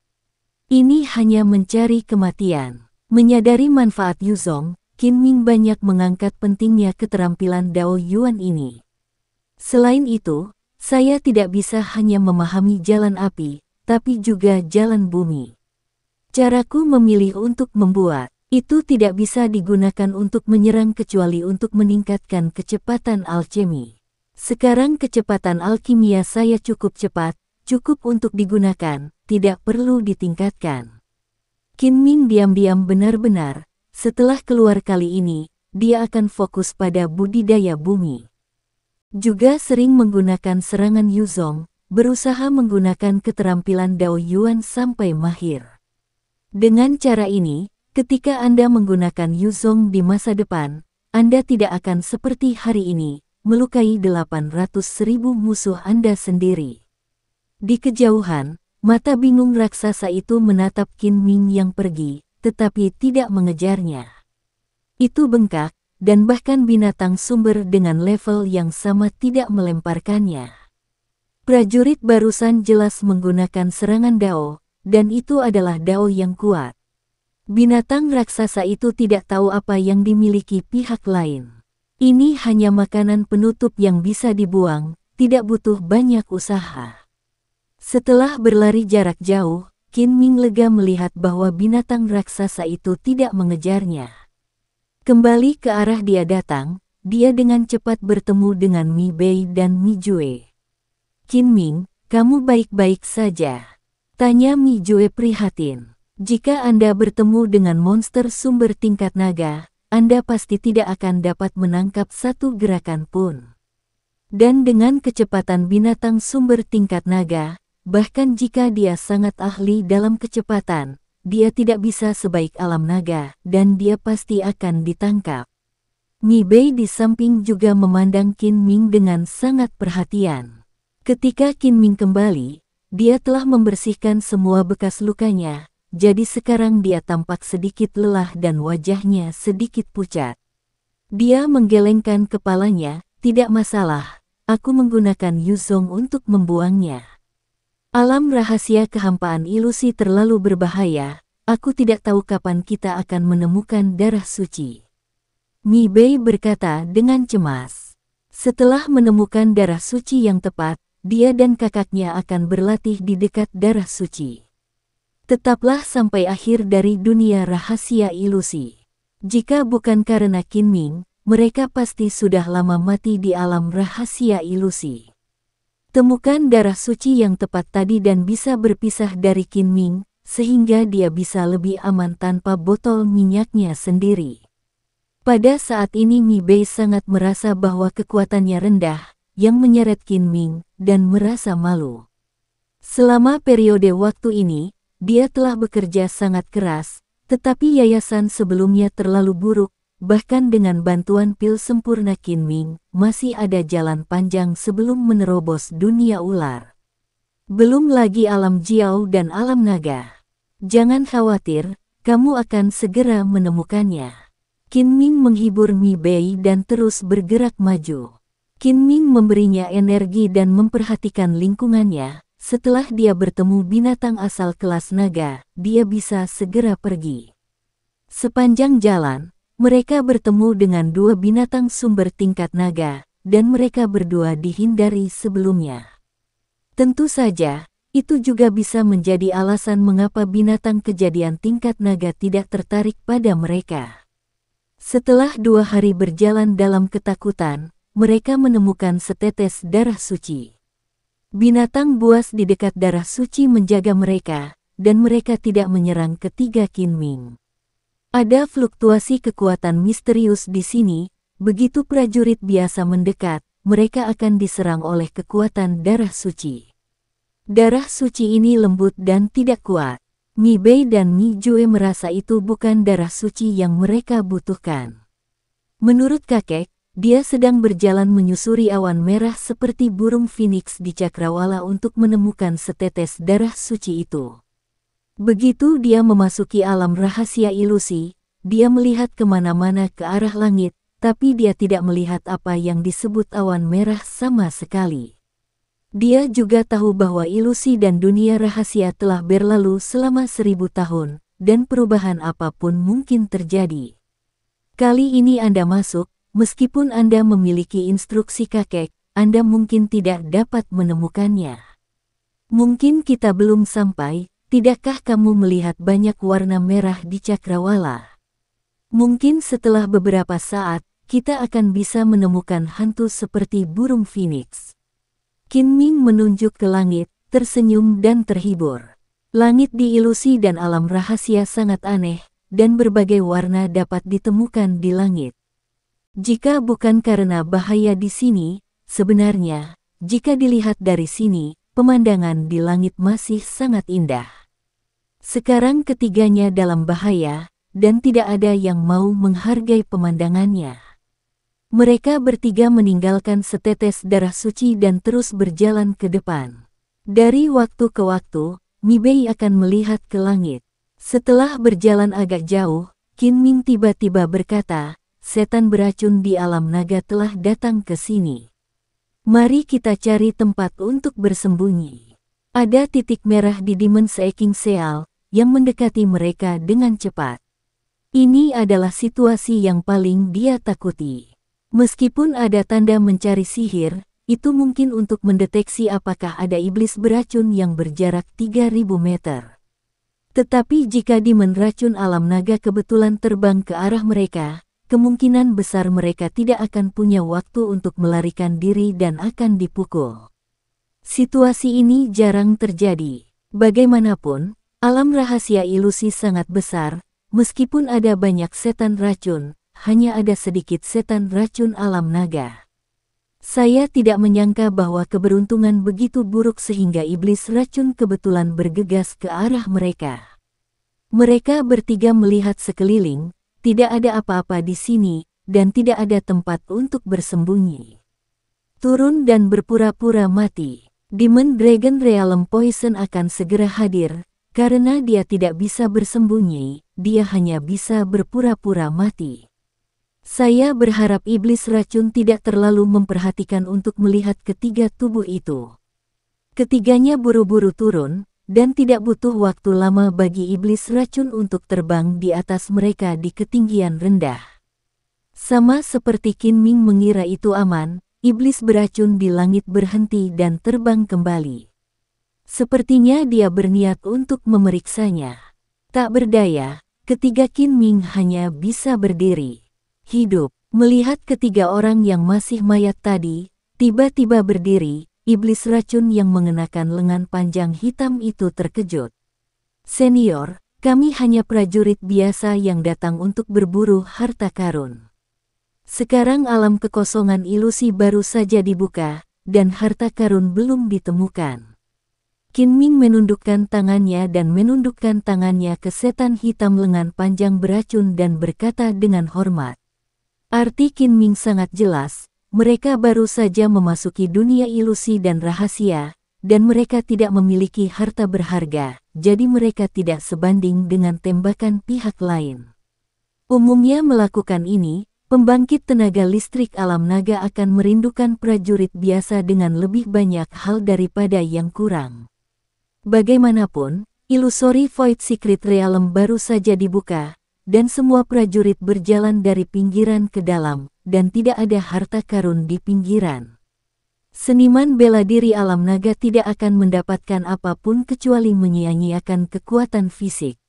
Ini hanya mencari kematian. Menyadari manfaat Yuzong, Qin Ming banyak mengangkat pentingnya keterampilan Dao Yuan ini. Selain itu, saya tidak bisa hanya memahami jalan api, tapi juga jalan bumi. Caraku memilih untuk membuat, itu tidak bisa digunakan untuk menyerang kecuali untuk meningkatkan kecepatan alkemi. Sekarang kecepatan alkimia saya cukup cepat, cukup untuk digunakan, tidak perlu ditingkatkan. Qin Ming diam-diam benar-benar, setelah keluar kali ini, dia akan fokus pada budidaya bumi. Juga sering menggunakan serangan Yuzong, berusaha menggunakan keterampilan Dao Yuan sampai mahir. Dengan cara ini, ketika Anda menggunakan Yuzong di masa depan, Anda tidak akan seperti hari ini, melukai 800 ribu musuh Anda sendiri. Di kejauhan, mata bingung raksasa itu menatap Qin Ming yang pergi, tetapi tidak mengejarnya. Itu bengkak, dan bahkan binatang sumber dengan level yang sama tidak melemparkannya. Prajurit barusan jelas menggunakan serangan dao, dan itu adalah dao yang kuat. Binatang raksasa itu tidak tahu apa yang dimiliki pihak lain. Ini hanya makanan penutup yang bisa dibuang, tidak butuh banyak usaha. Setelah berlari jarak jauh, Qin Ming lega melihat bahwa binatang raksasa itu tidak mengejarnya. Kembali ke arah dia datang, dia dengan cepat bertemu dengan Mi Bei dan Mi Jue. Qin Ming, kamu baik-baik saja. Tanya Mi Jue prihatin. Jika Anda bertemu dengan monster sumber tingkat naga, Anda pasti tidak akan dapat menangkap satu gerakan pun. Dan dengan kecepatan binatang sumber tingkat naga, bahkan jika dia sangat ahli dalam kecepatan, dia tidak bisa sebaik alam naga, dan dia pasti akan ditangkap. Mi Bei di samping juga memandang Qin Ming dengan sangat perhatian. Ketika Qin Ming kembali, dia telah membersihkan semua bekas lukanya, jadi sekarang dia tampak sedikit lelah dan wajahnya sedikit pucat. Dia menggelengkan kepalanya, tidak masalah, aku menggunakan Yuzong untuk membuangnya. Alam rahasia kehampaan ilusi terlalu berbahaya, aku tidak tahu kapan kita akan menemukan darah suci. Mi Bei berkata dengan cemas. Setelah menemukan darah suci yang tepat, dia dan kakaknya akan berlatih di dekat darah suci. Tetaplah sampai akhir dari dunia rahasia ilusi. Jika bukan karena Qin Ming, mereka pasti sudah lama mati di alam rahasia ilusi. Temukan darah suci yang tepat tadi dan bisa berpisah dari Qin Ming, sehingga dia bisa lebih aman tanpa botol minyaknya sendiri. Pada saat ini Mi Bei sangat merasa bahwa kekuatannya rendah, yang menyeret Qin Ming, dan merasa malu. Selama periode waktu ini, dia telah bekerja sangat keras, tetapi yayasan sebelumnya terlalu buruk Bahkan dengan bantuan pil sempurna Ming masih ada jalan panjang sebelum menerobos dunia ular. Belum lagi alam Jiao dan alam naga. Jangan khawatir, kamu akan segera menemukannya. Ming menghibur Mi Bei dan terus bergerak maju. Ming memberinya energi dan memperhatikan lingkungannya. Setelah dia bertemu binatang asal kelas naga, dia bisa segera pergi. Sepanjang jalan, mereka bertemu dengan dua binatang sumber tingkat naga, dan mereka berdua dihindari sebelumnya. Tentu saja, itu juga bisa menjadi alasan mengapa binatang kejadian tingkat naga tidak tertarik pada mereka. Setelah dua hari berjalan dalam ketakutan, mereka menemukan setetes darah suci. Binatang buas di dekat darah suci menjaga mereka, dan mereka tidak menyerang ketiga Qin Ming. Ada fluktuasi kekuatan misterius di sini, begitu prajurit biasa mendekat, mereka akan diserang oleh kekuatan darah suci. Darah suci ini lembut dan tidak kuat. Mi Bei dan Mi Jue merasa itu bukan darah suci yang mereka butuhkan. Menurut kakek, dia sedang berjalan menyusuri awan merah seperti burung phoenix di cakrawala untuk menemukan setetes darah suci itu. Begitu dia memasuki alam rahasia ilusi, dia melihat kemana-mana ke arah langit, tapi dia tidak melihat apa yang disebut awan merah sama sekali. Dia juga tahu bahwa ilusi dan dunia rahasia telah berlalu selama seribu tahun, dan perubahan apapun mungkin terjadi. Kali ini Anda masuk, meskipun Anda memiliki instruksi kakek, Anda mungkin tidak dapat menemukannya. Mungkin kita belum sampai, Tidakkah kamu melihat banyak warna merah di cakrawala? Mungkin setelah beberapa saat, kita akan bisa menemukan hantu seperti burung phoenix. Qin Ming menunjuk ke langit, tersenyum dan terhibur. Langit di ilusi dan alam rahasia sangat aneh, dan berbagai warna dapat ditemukan di langit. Jika bukan karena bahaya di sini, sebenarnya, jika dilihat dari sini, pemandangan di langit masih sangat indah. Sekarang ketiganya dalam bahaya, dan tidak ada yang mau menghargai pemandangannya. Mereka bertiga meninggalkan setetes darah suci dan terus berjalan ke depan. Dari waktu ke waktu, Mibei akan melihat ke langit. Setelah berjalan agak jauh, Qin Ming tiba-tiba berkata, setan beracun di alam naga telah datang ke sini. Mari kita cari tempat untuk bersembunyi. Ada titik merah di Demon Seeking Seal, yang mendekati mereka dengan cepat. Ini adalah situasi yang paling dia takuti. Meskipun ada tanda mencari sihir, itu mungkin untuk mendeteksi apakah ada iblis beracun yang berjarak 3000 meter. Tetapi jika dimen racun alam naga kebetulan terbang ke arah mereka, kemungkinan besar mereka tidak akan punya waktu untuk melarikan diri dan akan dipukul. Situasi ini jarang terjadi. Bagaimanapun, Alam rahasia ilusi sangat besar, meskipun ada banyak setan racun, hanya ada sedikit setan racun alam naga. Saya tidak menyangka bahwa keberuntungan begitu buruk sehingga iblis racun kebetulan bergegas ke arah mereka. Mereka bertiga melihat sekeliling, tidak ada apa-apa di sini, dan tidak ada tempat untuk bersembunyi. Turun dan berpura-pura mati. Demon Dragon Realm Poison akan segera hadir, karena dia tidak bisa bersembunyi, dia hanya bisa berpura-pura mati. Saya berharap iblis racun tidak terlalu memperhatikan untuk melihat ketiga tubuh itu. Ketiganya buru-buru turun, dan tidak butuh waktu lama bagi iblis racun untuk terbang di atas mereka di ketinggian rendah. Sama seperti Qin Ming mengira itu aman, iblis beracun di langit berhenti dan terbang kembali. Sepertinya dia berniat untuk memeriksanya. Tak berdaya, ketiga Qin Ming hanya bisa berdiri. Hidup, melihat ketiga orang yang masih mayat tadi, tiba-tiba berdiri, iblis racun yang mengenakan lengan panjang hitam itu terkejut. Senior, kami hanya prajurit biasa yang datang untuk berburu harta karun. Sekarang alam kekosongan ilusi baru saja dibuka, dan harta karun belum ditemukan. Qin Ming menundukkan tangannya dan menundukkan tangannya ke setan hitam lengan panjang beracun dan berkata dengan hormat. Arti Qin Ming sangat jelas, mereka baru saja memasuki dunia ilusi dan rahasia, dan mereka tidak memiliki harta berharga, jadi mereka tidak sebanding dengan tembakan pihak lain. Umumnya melakukan ini, pembangkit tenaga listrik alam naga akan merindukan prajurit biasa dengan lebih banyak hal daripada yang kurang. Bagaimanapun, Illusory Void Secret Realm baru saja dibuka, dan semua prajurit berjalan dari pinggiran ke dalam, dan tidak ada harta karun di pinggiran. Seniman bela diri alam naga tidak akan mendapatkan apapun kecuali menyia-nyiakan kekuatan fisik.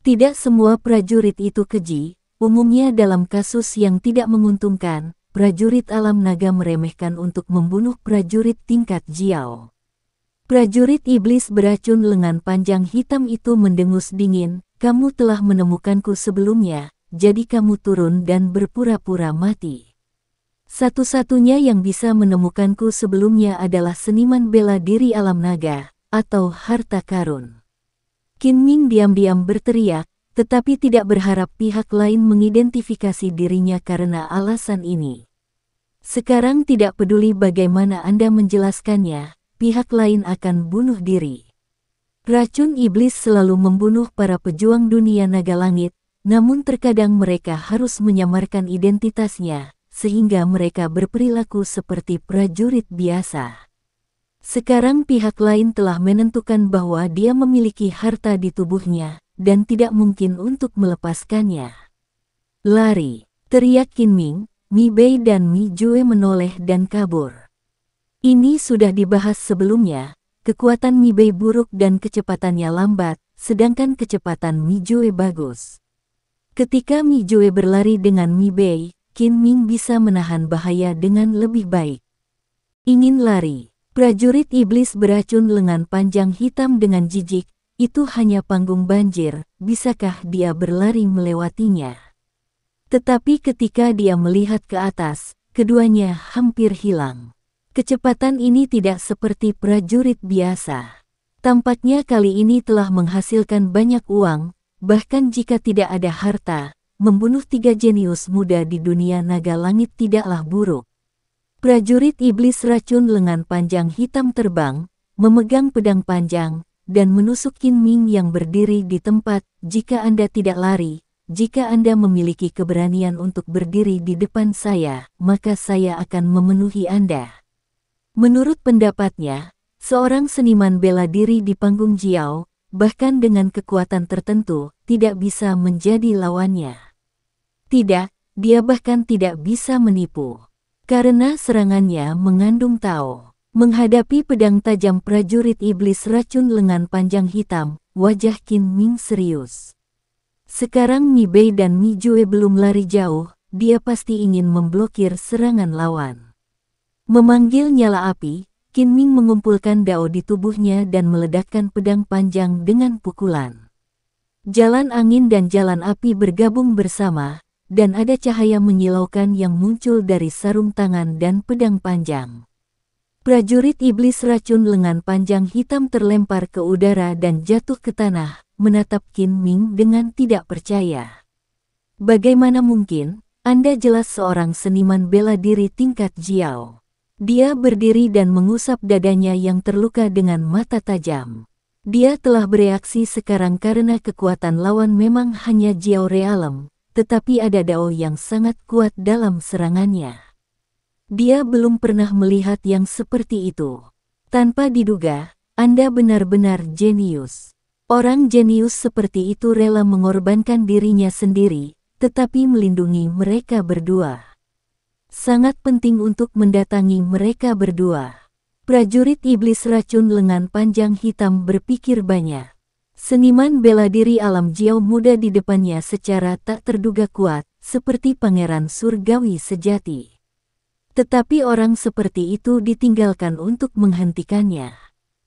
Tidak semua prajurit itu keji, umumnya dalam kasus yang tidak menguntungkan, prajurit alam naga meremehkan untuk membunuh prajurit tingkat Jiao. Prajurit iblis beracun lengan panjang hitam itu mendengus dingin, kamu telah menemukanku sebelumnya, jadi kamu turun dan berpura-pura mati. Satu-satunya yang bisa menemukanku sebelumnya adalah seniman bela diri alam naga, atau harta karun. Qin Ming diam-diam berteriak, tetapi tidak berharap pihak lain mengidentifikasi dirinya karena alasan ini. Sekarang tidak peduli bagaimana Anda menjelaskannya, pihak lain akan bunuh diri. Racun iblis selalu membunuh para pejuang dunia naga langit, namun terkadang mereka harus menyamarkan identitasnya, sehingga mereka berperilaku seperti prajurit biasa. Sekarang pihak lain telah menentukan bahwa dia memiliki harta di tubuhnya, dan tidak mungkin untuk melepaskannya. Lari, teriak Qin Ming, Mi Bei dan Mi Jue menoleh dan kabur. Ini sudah dibahas sebelumnya, kekuatan Mibei buruk dan kecepatannya lambat, sedangkan kecepatan Mijue bagus. Ketika Mijue berlari dengan Mibei, Qin Ming bisa menahan bahaya dengan lebih baik. Ingin lari, prajurit iblis beracun lengan panjang hitam dengan jijik, itu hanya panggung banjir, bisakah dia berlari melewatinya? Tetapi ketika dia melihat ke atas, keduanya hampir hilang. Kecepatan ini tidak seperti prajurit biasa. Tampaknya kali ini telah menghasilkan banyak uang, bahkan jika tidak ada harta, membunuh tiga jenius muda di dunia naga langit tidaklah buruk. Prajurit iblis racun lengan panjang hitam terbang, memegang pedang panjang, dan menusuk Kin Ming yang berdiri di tempat, jika Anda tidak lari, jika Anda memiliki keberanian untuk berdiri di depan saya, maka saya akan memenuhi Anda. Menurut pendapatnya, seorang seniman bela diri di panggung Jiao, bahkan dengan kekuatan tertentu, tidak bisa menjadi lawannya. Tidak, dia bahkan tidak bisa menipu. Karena serangannya mengandung Tao. Menghadapi pedang tajam prajurit iblis racun lengan panjang hitam, wajah Qin Ming serius. Sekarang Mi Bei dan Mi Jue belum lari jauh, dia pasti ingin memblokir serangan lawan. Memanggil nyala api, Qin Ming mengumpulkan dao di tubuhnya dan meledakkan pedang panjang dengan pukulan. Jalan angin dan jalan api bergabung bersama, dan ada cahaya menyilaukan yang muncul dari sarung tangan dan pedang panjang. Prajurit iblis racun lengan panjang hitam terlempar ke udara dan jatuh ke tanah, menatap Qin Ming dengan tidak percaya. Bagaimana mungkin, Anda jelas seorang seniman bela diri tingkat Jiao. Dia berdiri dan mengusap dadanya yang terluka dengan mata tajam. Dia telah bereaksi sekarang karena kekuatan lawan memang hanya Jiao Realem, tetapi ada Dao yang sangat kuat dalam serangannya. Dia belum pernah melihat yang seperti itu. Tanpa diduga, Anda benar-benar jenius. Orang jenius seperti itu rela mengorbankan dirinya sendiri, tetapi melindungi mereka berdua sangat penting untuk mendatangi mereka berdua. Prajurit iblis racun lengan panjang hitam berpikir banyak. Seniman bela diri alam Jiao muda di depannya secara tak terduga kuat, seperti pangeran surgawi sejati. Tetapi orang seperti itu ditinggalkan untuk menghentikannya.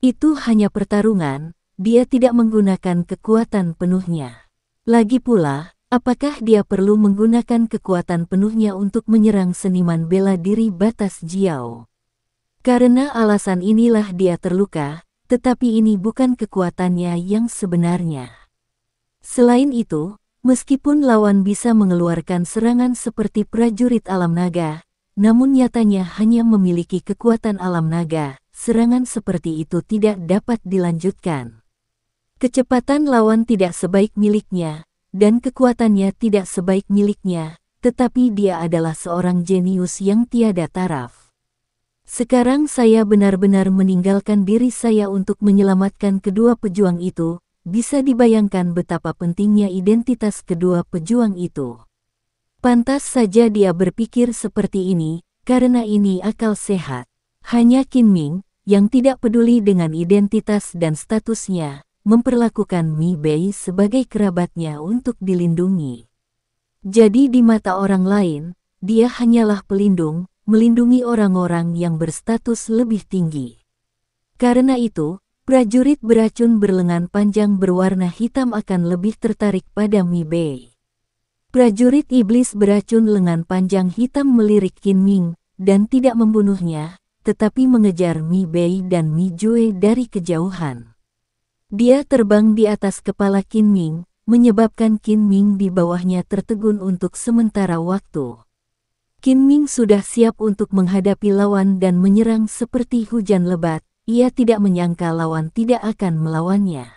Itu hanya pertarungan, dia tidak menggunakan kekuatan penuhnya. Lagi pula, Apakah dia perlu menggunakan kekuatan penuhnya untuk menyerang seniman bela diri batas Jiao? Karena alasan inilah dia terluka, tetapi ini bukan kekuatannya yang sebenarnya. Selain itu, meskipun lawan bisa mengeluarkan serangan seperti prajurit alam naga, namun nyatanya hanya memiliki kekuatan alam naga, serangan seperti itu tidak dapat dilanjutkan. Kecepatan lawan tidak sebaik miliknya, dan kekuatannya tidak sebaik miliknya, tetapi dia adalah seorang jenius yang tiada taraf. Sekarang saya benar-benar meninggalkan diri saya untuk menyelamatkan kedua pejuang itu, bisa dibayangkan betapa pentingnya identitas kedua pejuang itu. Pantas saja dia berpikir seperti ini, karena ini akal sehat. Hanya Qin Ming, yang tidak peduli dengan identitas dan statusnya, memperlakukan Mi Bei sebagai kerabatnya untuk dilindungi. Jadi di mata orang lain, dia hanyalah pelindung, melindungi orang-orang yang berstatus lebih tinggi. Karena itu, prajurit beracun berlengan panjang berwarna hitam akan lebih tertarik pada Mi Bei. Prajurit iblis beracun lengan panjang hitam melirik Qin Ming dan tidak membunuhnya, tetapi mengejar Mi Bei dan Mi Jue dari kejauhan. Dia terbang di atas kepala Qin Ming, menyebabkan Qin Ming di bawahnya tertegun untuk sementara waktu. Qin Ming sudah siap untuk menghadapi lawan dan menyerang seperti hujan lebat, ia tidak menyangka lawan tidak akan melawannya.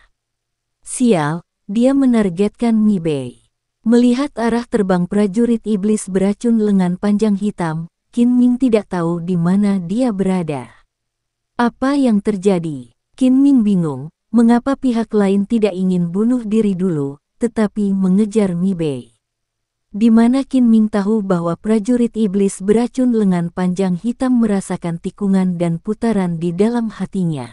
Sial, dia menargetkan Mi Bei. Melihat arah terbang prajurit iblis beracun lengan panjang hitam, Qin Ming tidak tahu di mana dia berada. Apa yang terjadi? Qin Ming bingung, mengapa pihak lain tidak ingin bunuh diri dulu, tetapi mengejar Mibei. Di mana Qin Ming tahu bahwa prajurit iblis beracun lengan panjang hitam merasakan tikungan dan putaran di dalam hatinya.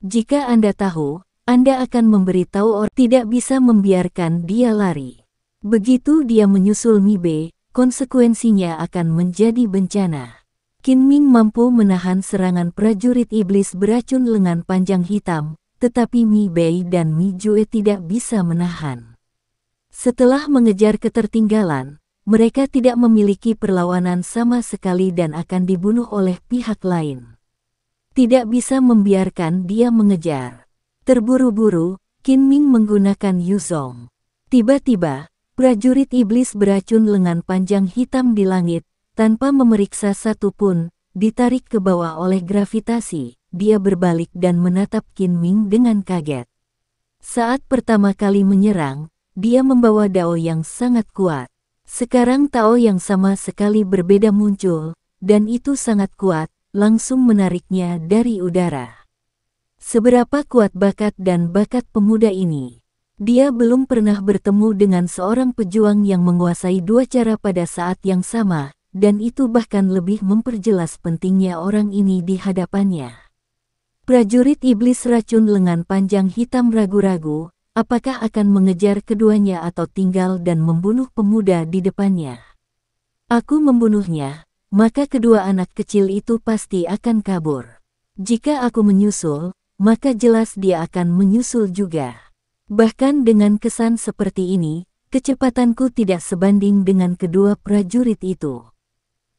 Jika Anda tahu, Anda akan memberitahu orang tidak bisa membiarkan dia lari. Begitu dia menyusul Mibe, konsekuensinya akan menjadi bencana. Qin Ming mampu menahan serangan prajurit iblis beracun lengan panjang hitam, tetapi Mi Bei dan Mi Jue tidak bisa menahan. Setelah mengejar ketertinggalan, mereka tidak memiliki perlawanan sama sekali dan akan dibunuh oleh pihak lain. Tidak bisa membiarkan dia mengejar. Terburu-buru, Qin Ming menggunakan Yuzong. Tiba-tiba, prajurit iblis beracun lengan panjang hitam di langit, tanpa memeriksa satupun, ditarik ke bawah oleh gravitasi dia berbalik dan menatap Qin Ming dengan kaget. Saat pertama kali menyerang, dia membawa Dao yang sangat kuat. Sekarang Tao yang sama sekali berbeda muncul, dan itu sangat kuat, langsung menariknya dari udara. Seberapa kuat bakat dan bakat pemuda ini? Dia belum pernah bertemu dengan seorang pejuang yang menguasai dua cara pada saat yang sama, dan itu bahkan lebih memperjelas pentingnya orang ini di hadapannya. Prajurit iblis racun lengan panjang hitam ragu-ragu, apakah akan mengejar keduanya atau tinggal dan membunuh pemuda di depannya. Aku membunuhnya, maka kedua anak kecil itu pasti akan kabur. Jika aku menyusul, maka jelas dia akan menyusul juga. Bahkan dengan kesan seperti ini, kecepatanku tidak sebanding dengan kedua prajurit itu.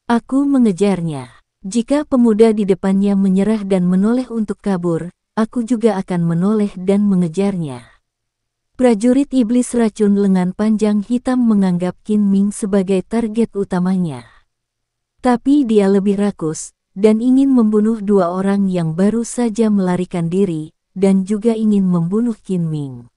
Aku mengejarnya. Jika pemuda di depannya menyerah dan menoleh untuk kabur, aku juga akan menoleh dan mengejarnya. Prajurit iblis racun lengan panjang hitam menganggap Qin Ming sebagai target utamanya. Tapi dia lebih rakus, dan ingin membunuh dua orang yang baru saja melarikan diri, dan juga ingin membunuh Qin Ming.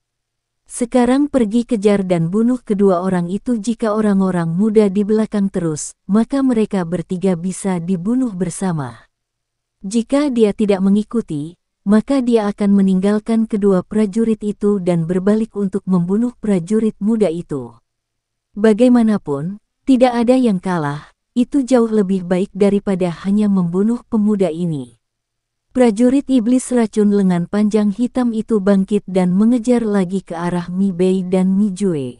Sekarang pergi kejar dan bunuh kedua orang itu jika orang-orang muda di belakang terus, maka mereka bertiga bisa dibunuh bersama. Jika dia tidak mengikuti, maka dia akan meninggalkan kedua prajurit itu dan berbalik untuk membunuh prajurit muda itu. Bagaimanapun, tidak ada yang kalah, itu jauh lebih baik daripada hanya membunuh pemuda ini. Prajurit iblis racun lengan panjang hitam itu bangkit dan mengejar lagi ke arah Mi Bei dan Mi Jue.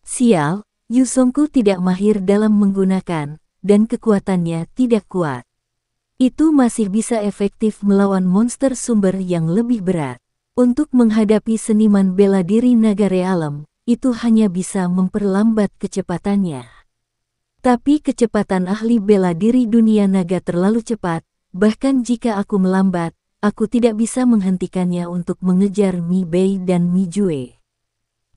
Sial, Yusongku tidak mahir dalam menggunakan, dan kekuatannya tidak kuat. Itu masih bisa efektif melawan monster sumber yang lebih berat. Untuk menghadapi seniman bela diri naga realem, itu hanya bisa memperlambat kecepatannya. Tapi kecepatan ahli bela diri dunia naga terlalu cepat, Bahkan jika aku melambat, aku tidak bisa menghentikannya untuk mengejar Mi Bei dan Mi Jue.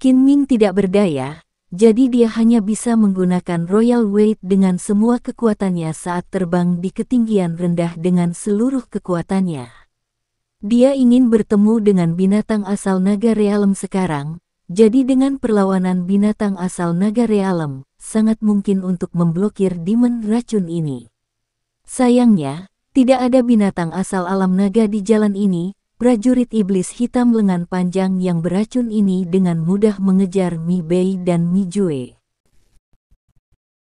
Qin Ming tidak berdaya, jadi dia hanya bisa menggunakan Royal Weight dengan semua kekuatannya saat terbang di ketinggian rendah dengan seluruh kekuatannya. Dia ingin bertemu dengan binatang asal naga realem sekarang, jadi dengan perlawanan binatang asal naga realem, sangat mungkin untuk memblokir demon racun ini. Sayangnya, tidak ada binatang asal alam naga di jalan ini, prajurit iblis hitam lengan panjang yang beracun ini dengan mudah mengejar Mi Bei dan Mi Jue.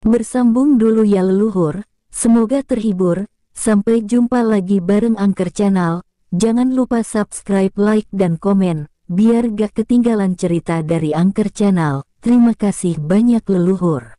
Bersambung dulu ya leluhur, semoga terhibur, sampai jumpa lagi bareng Angker Channel, jangan lupa subscribe, like, dan komen, biar gak ketinggalan cerita dari Angker Channel. Terima kasih banyak leluhur.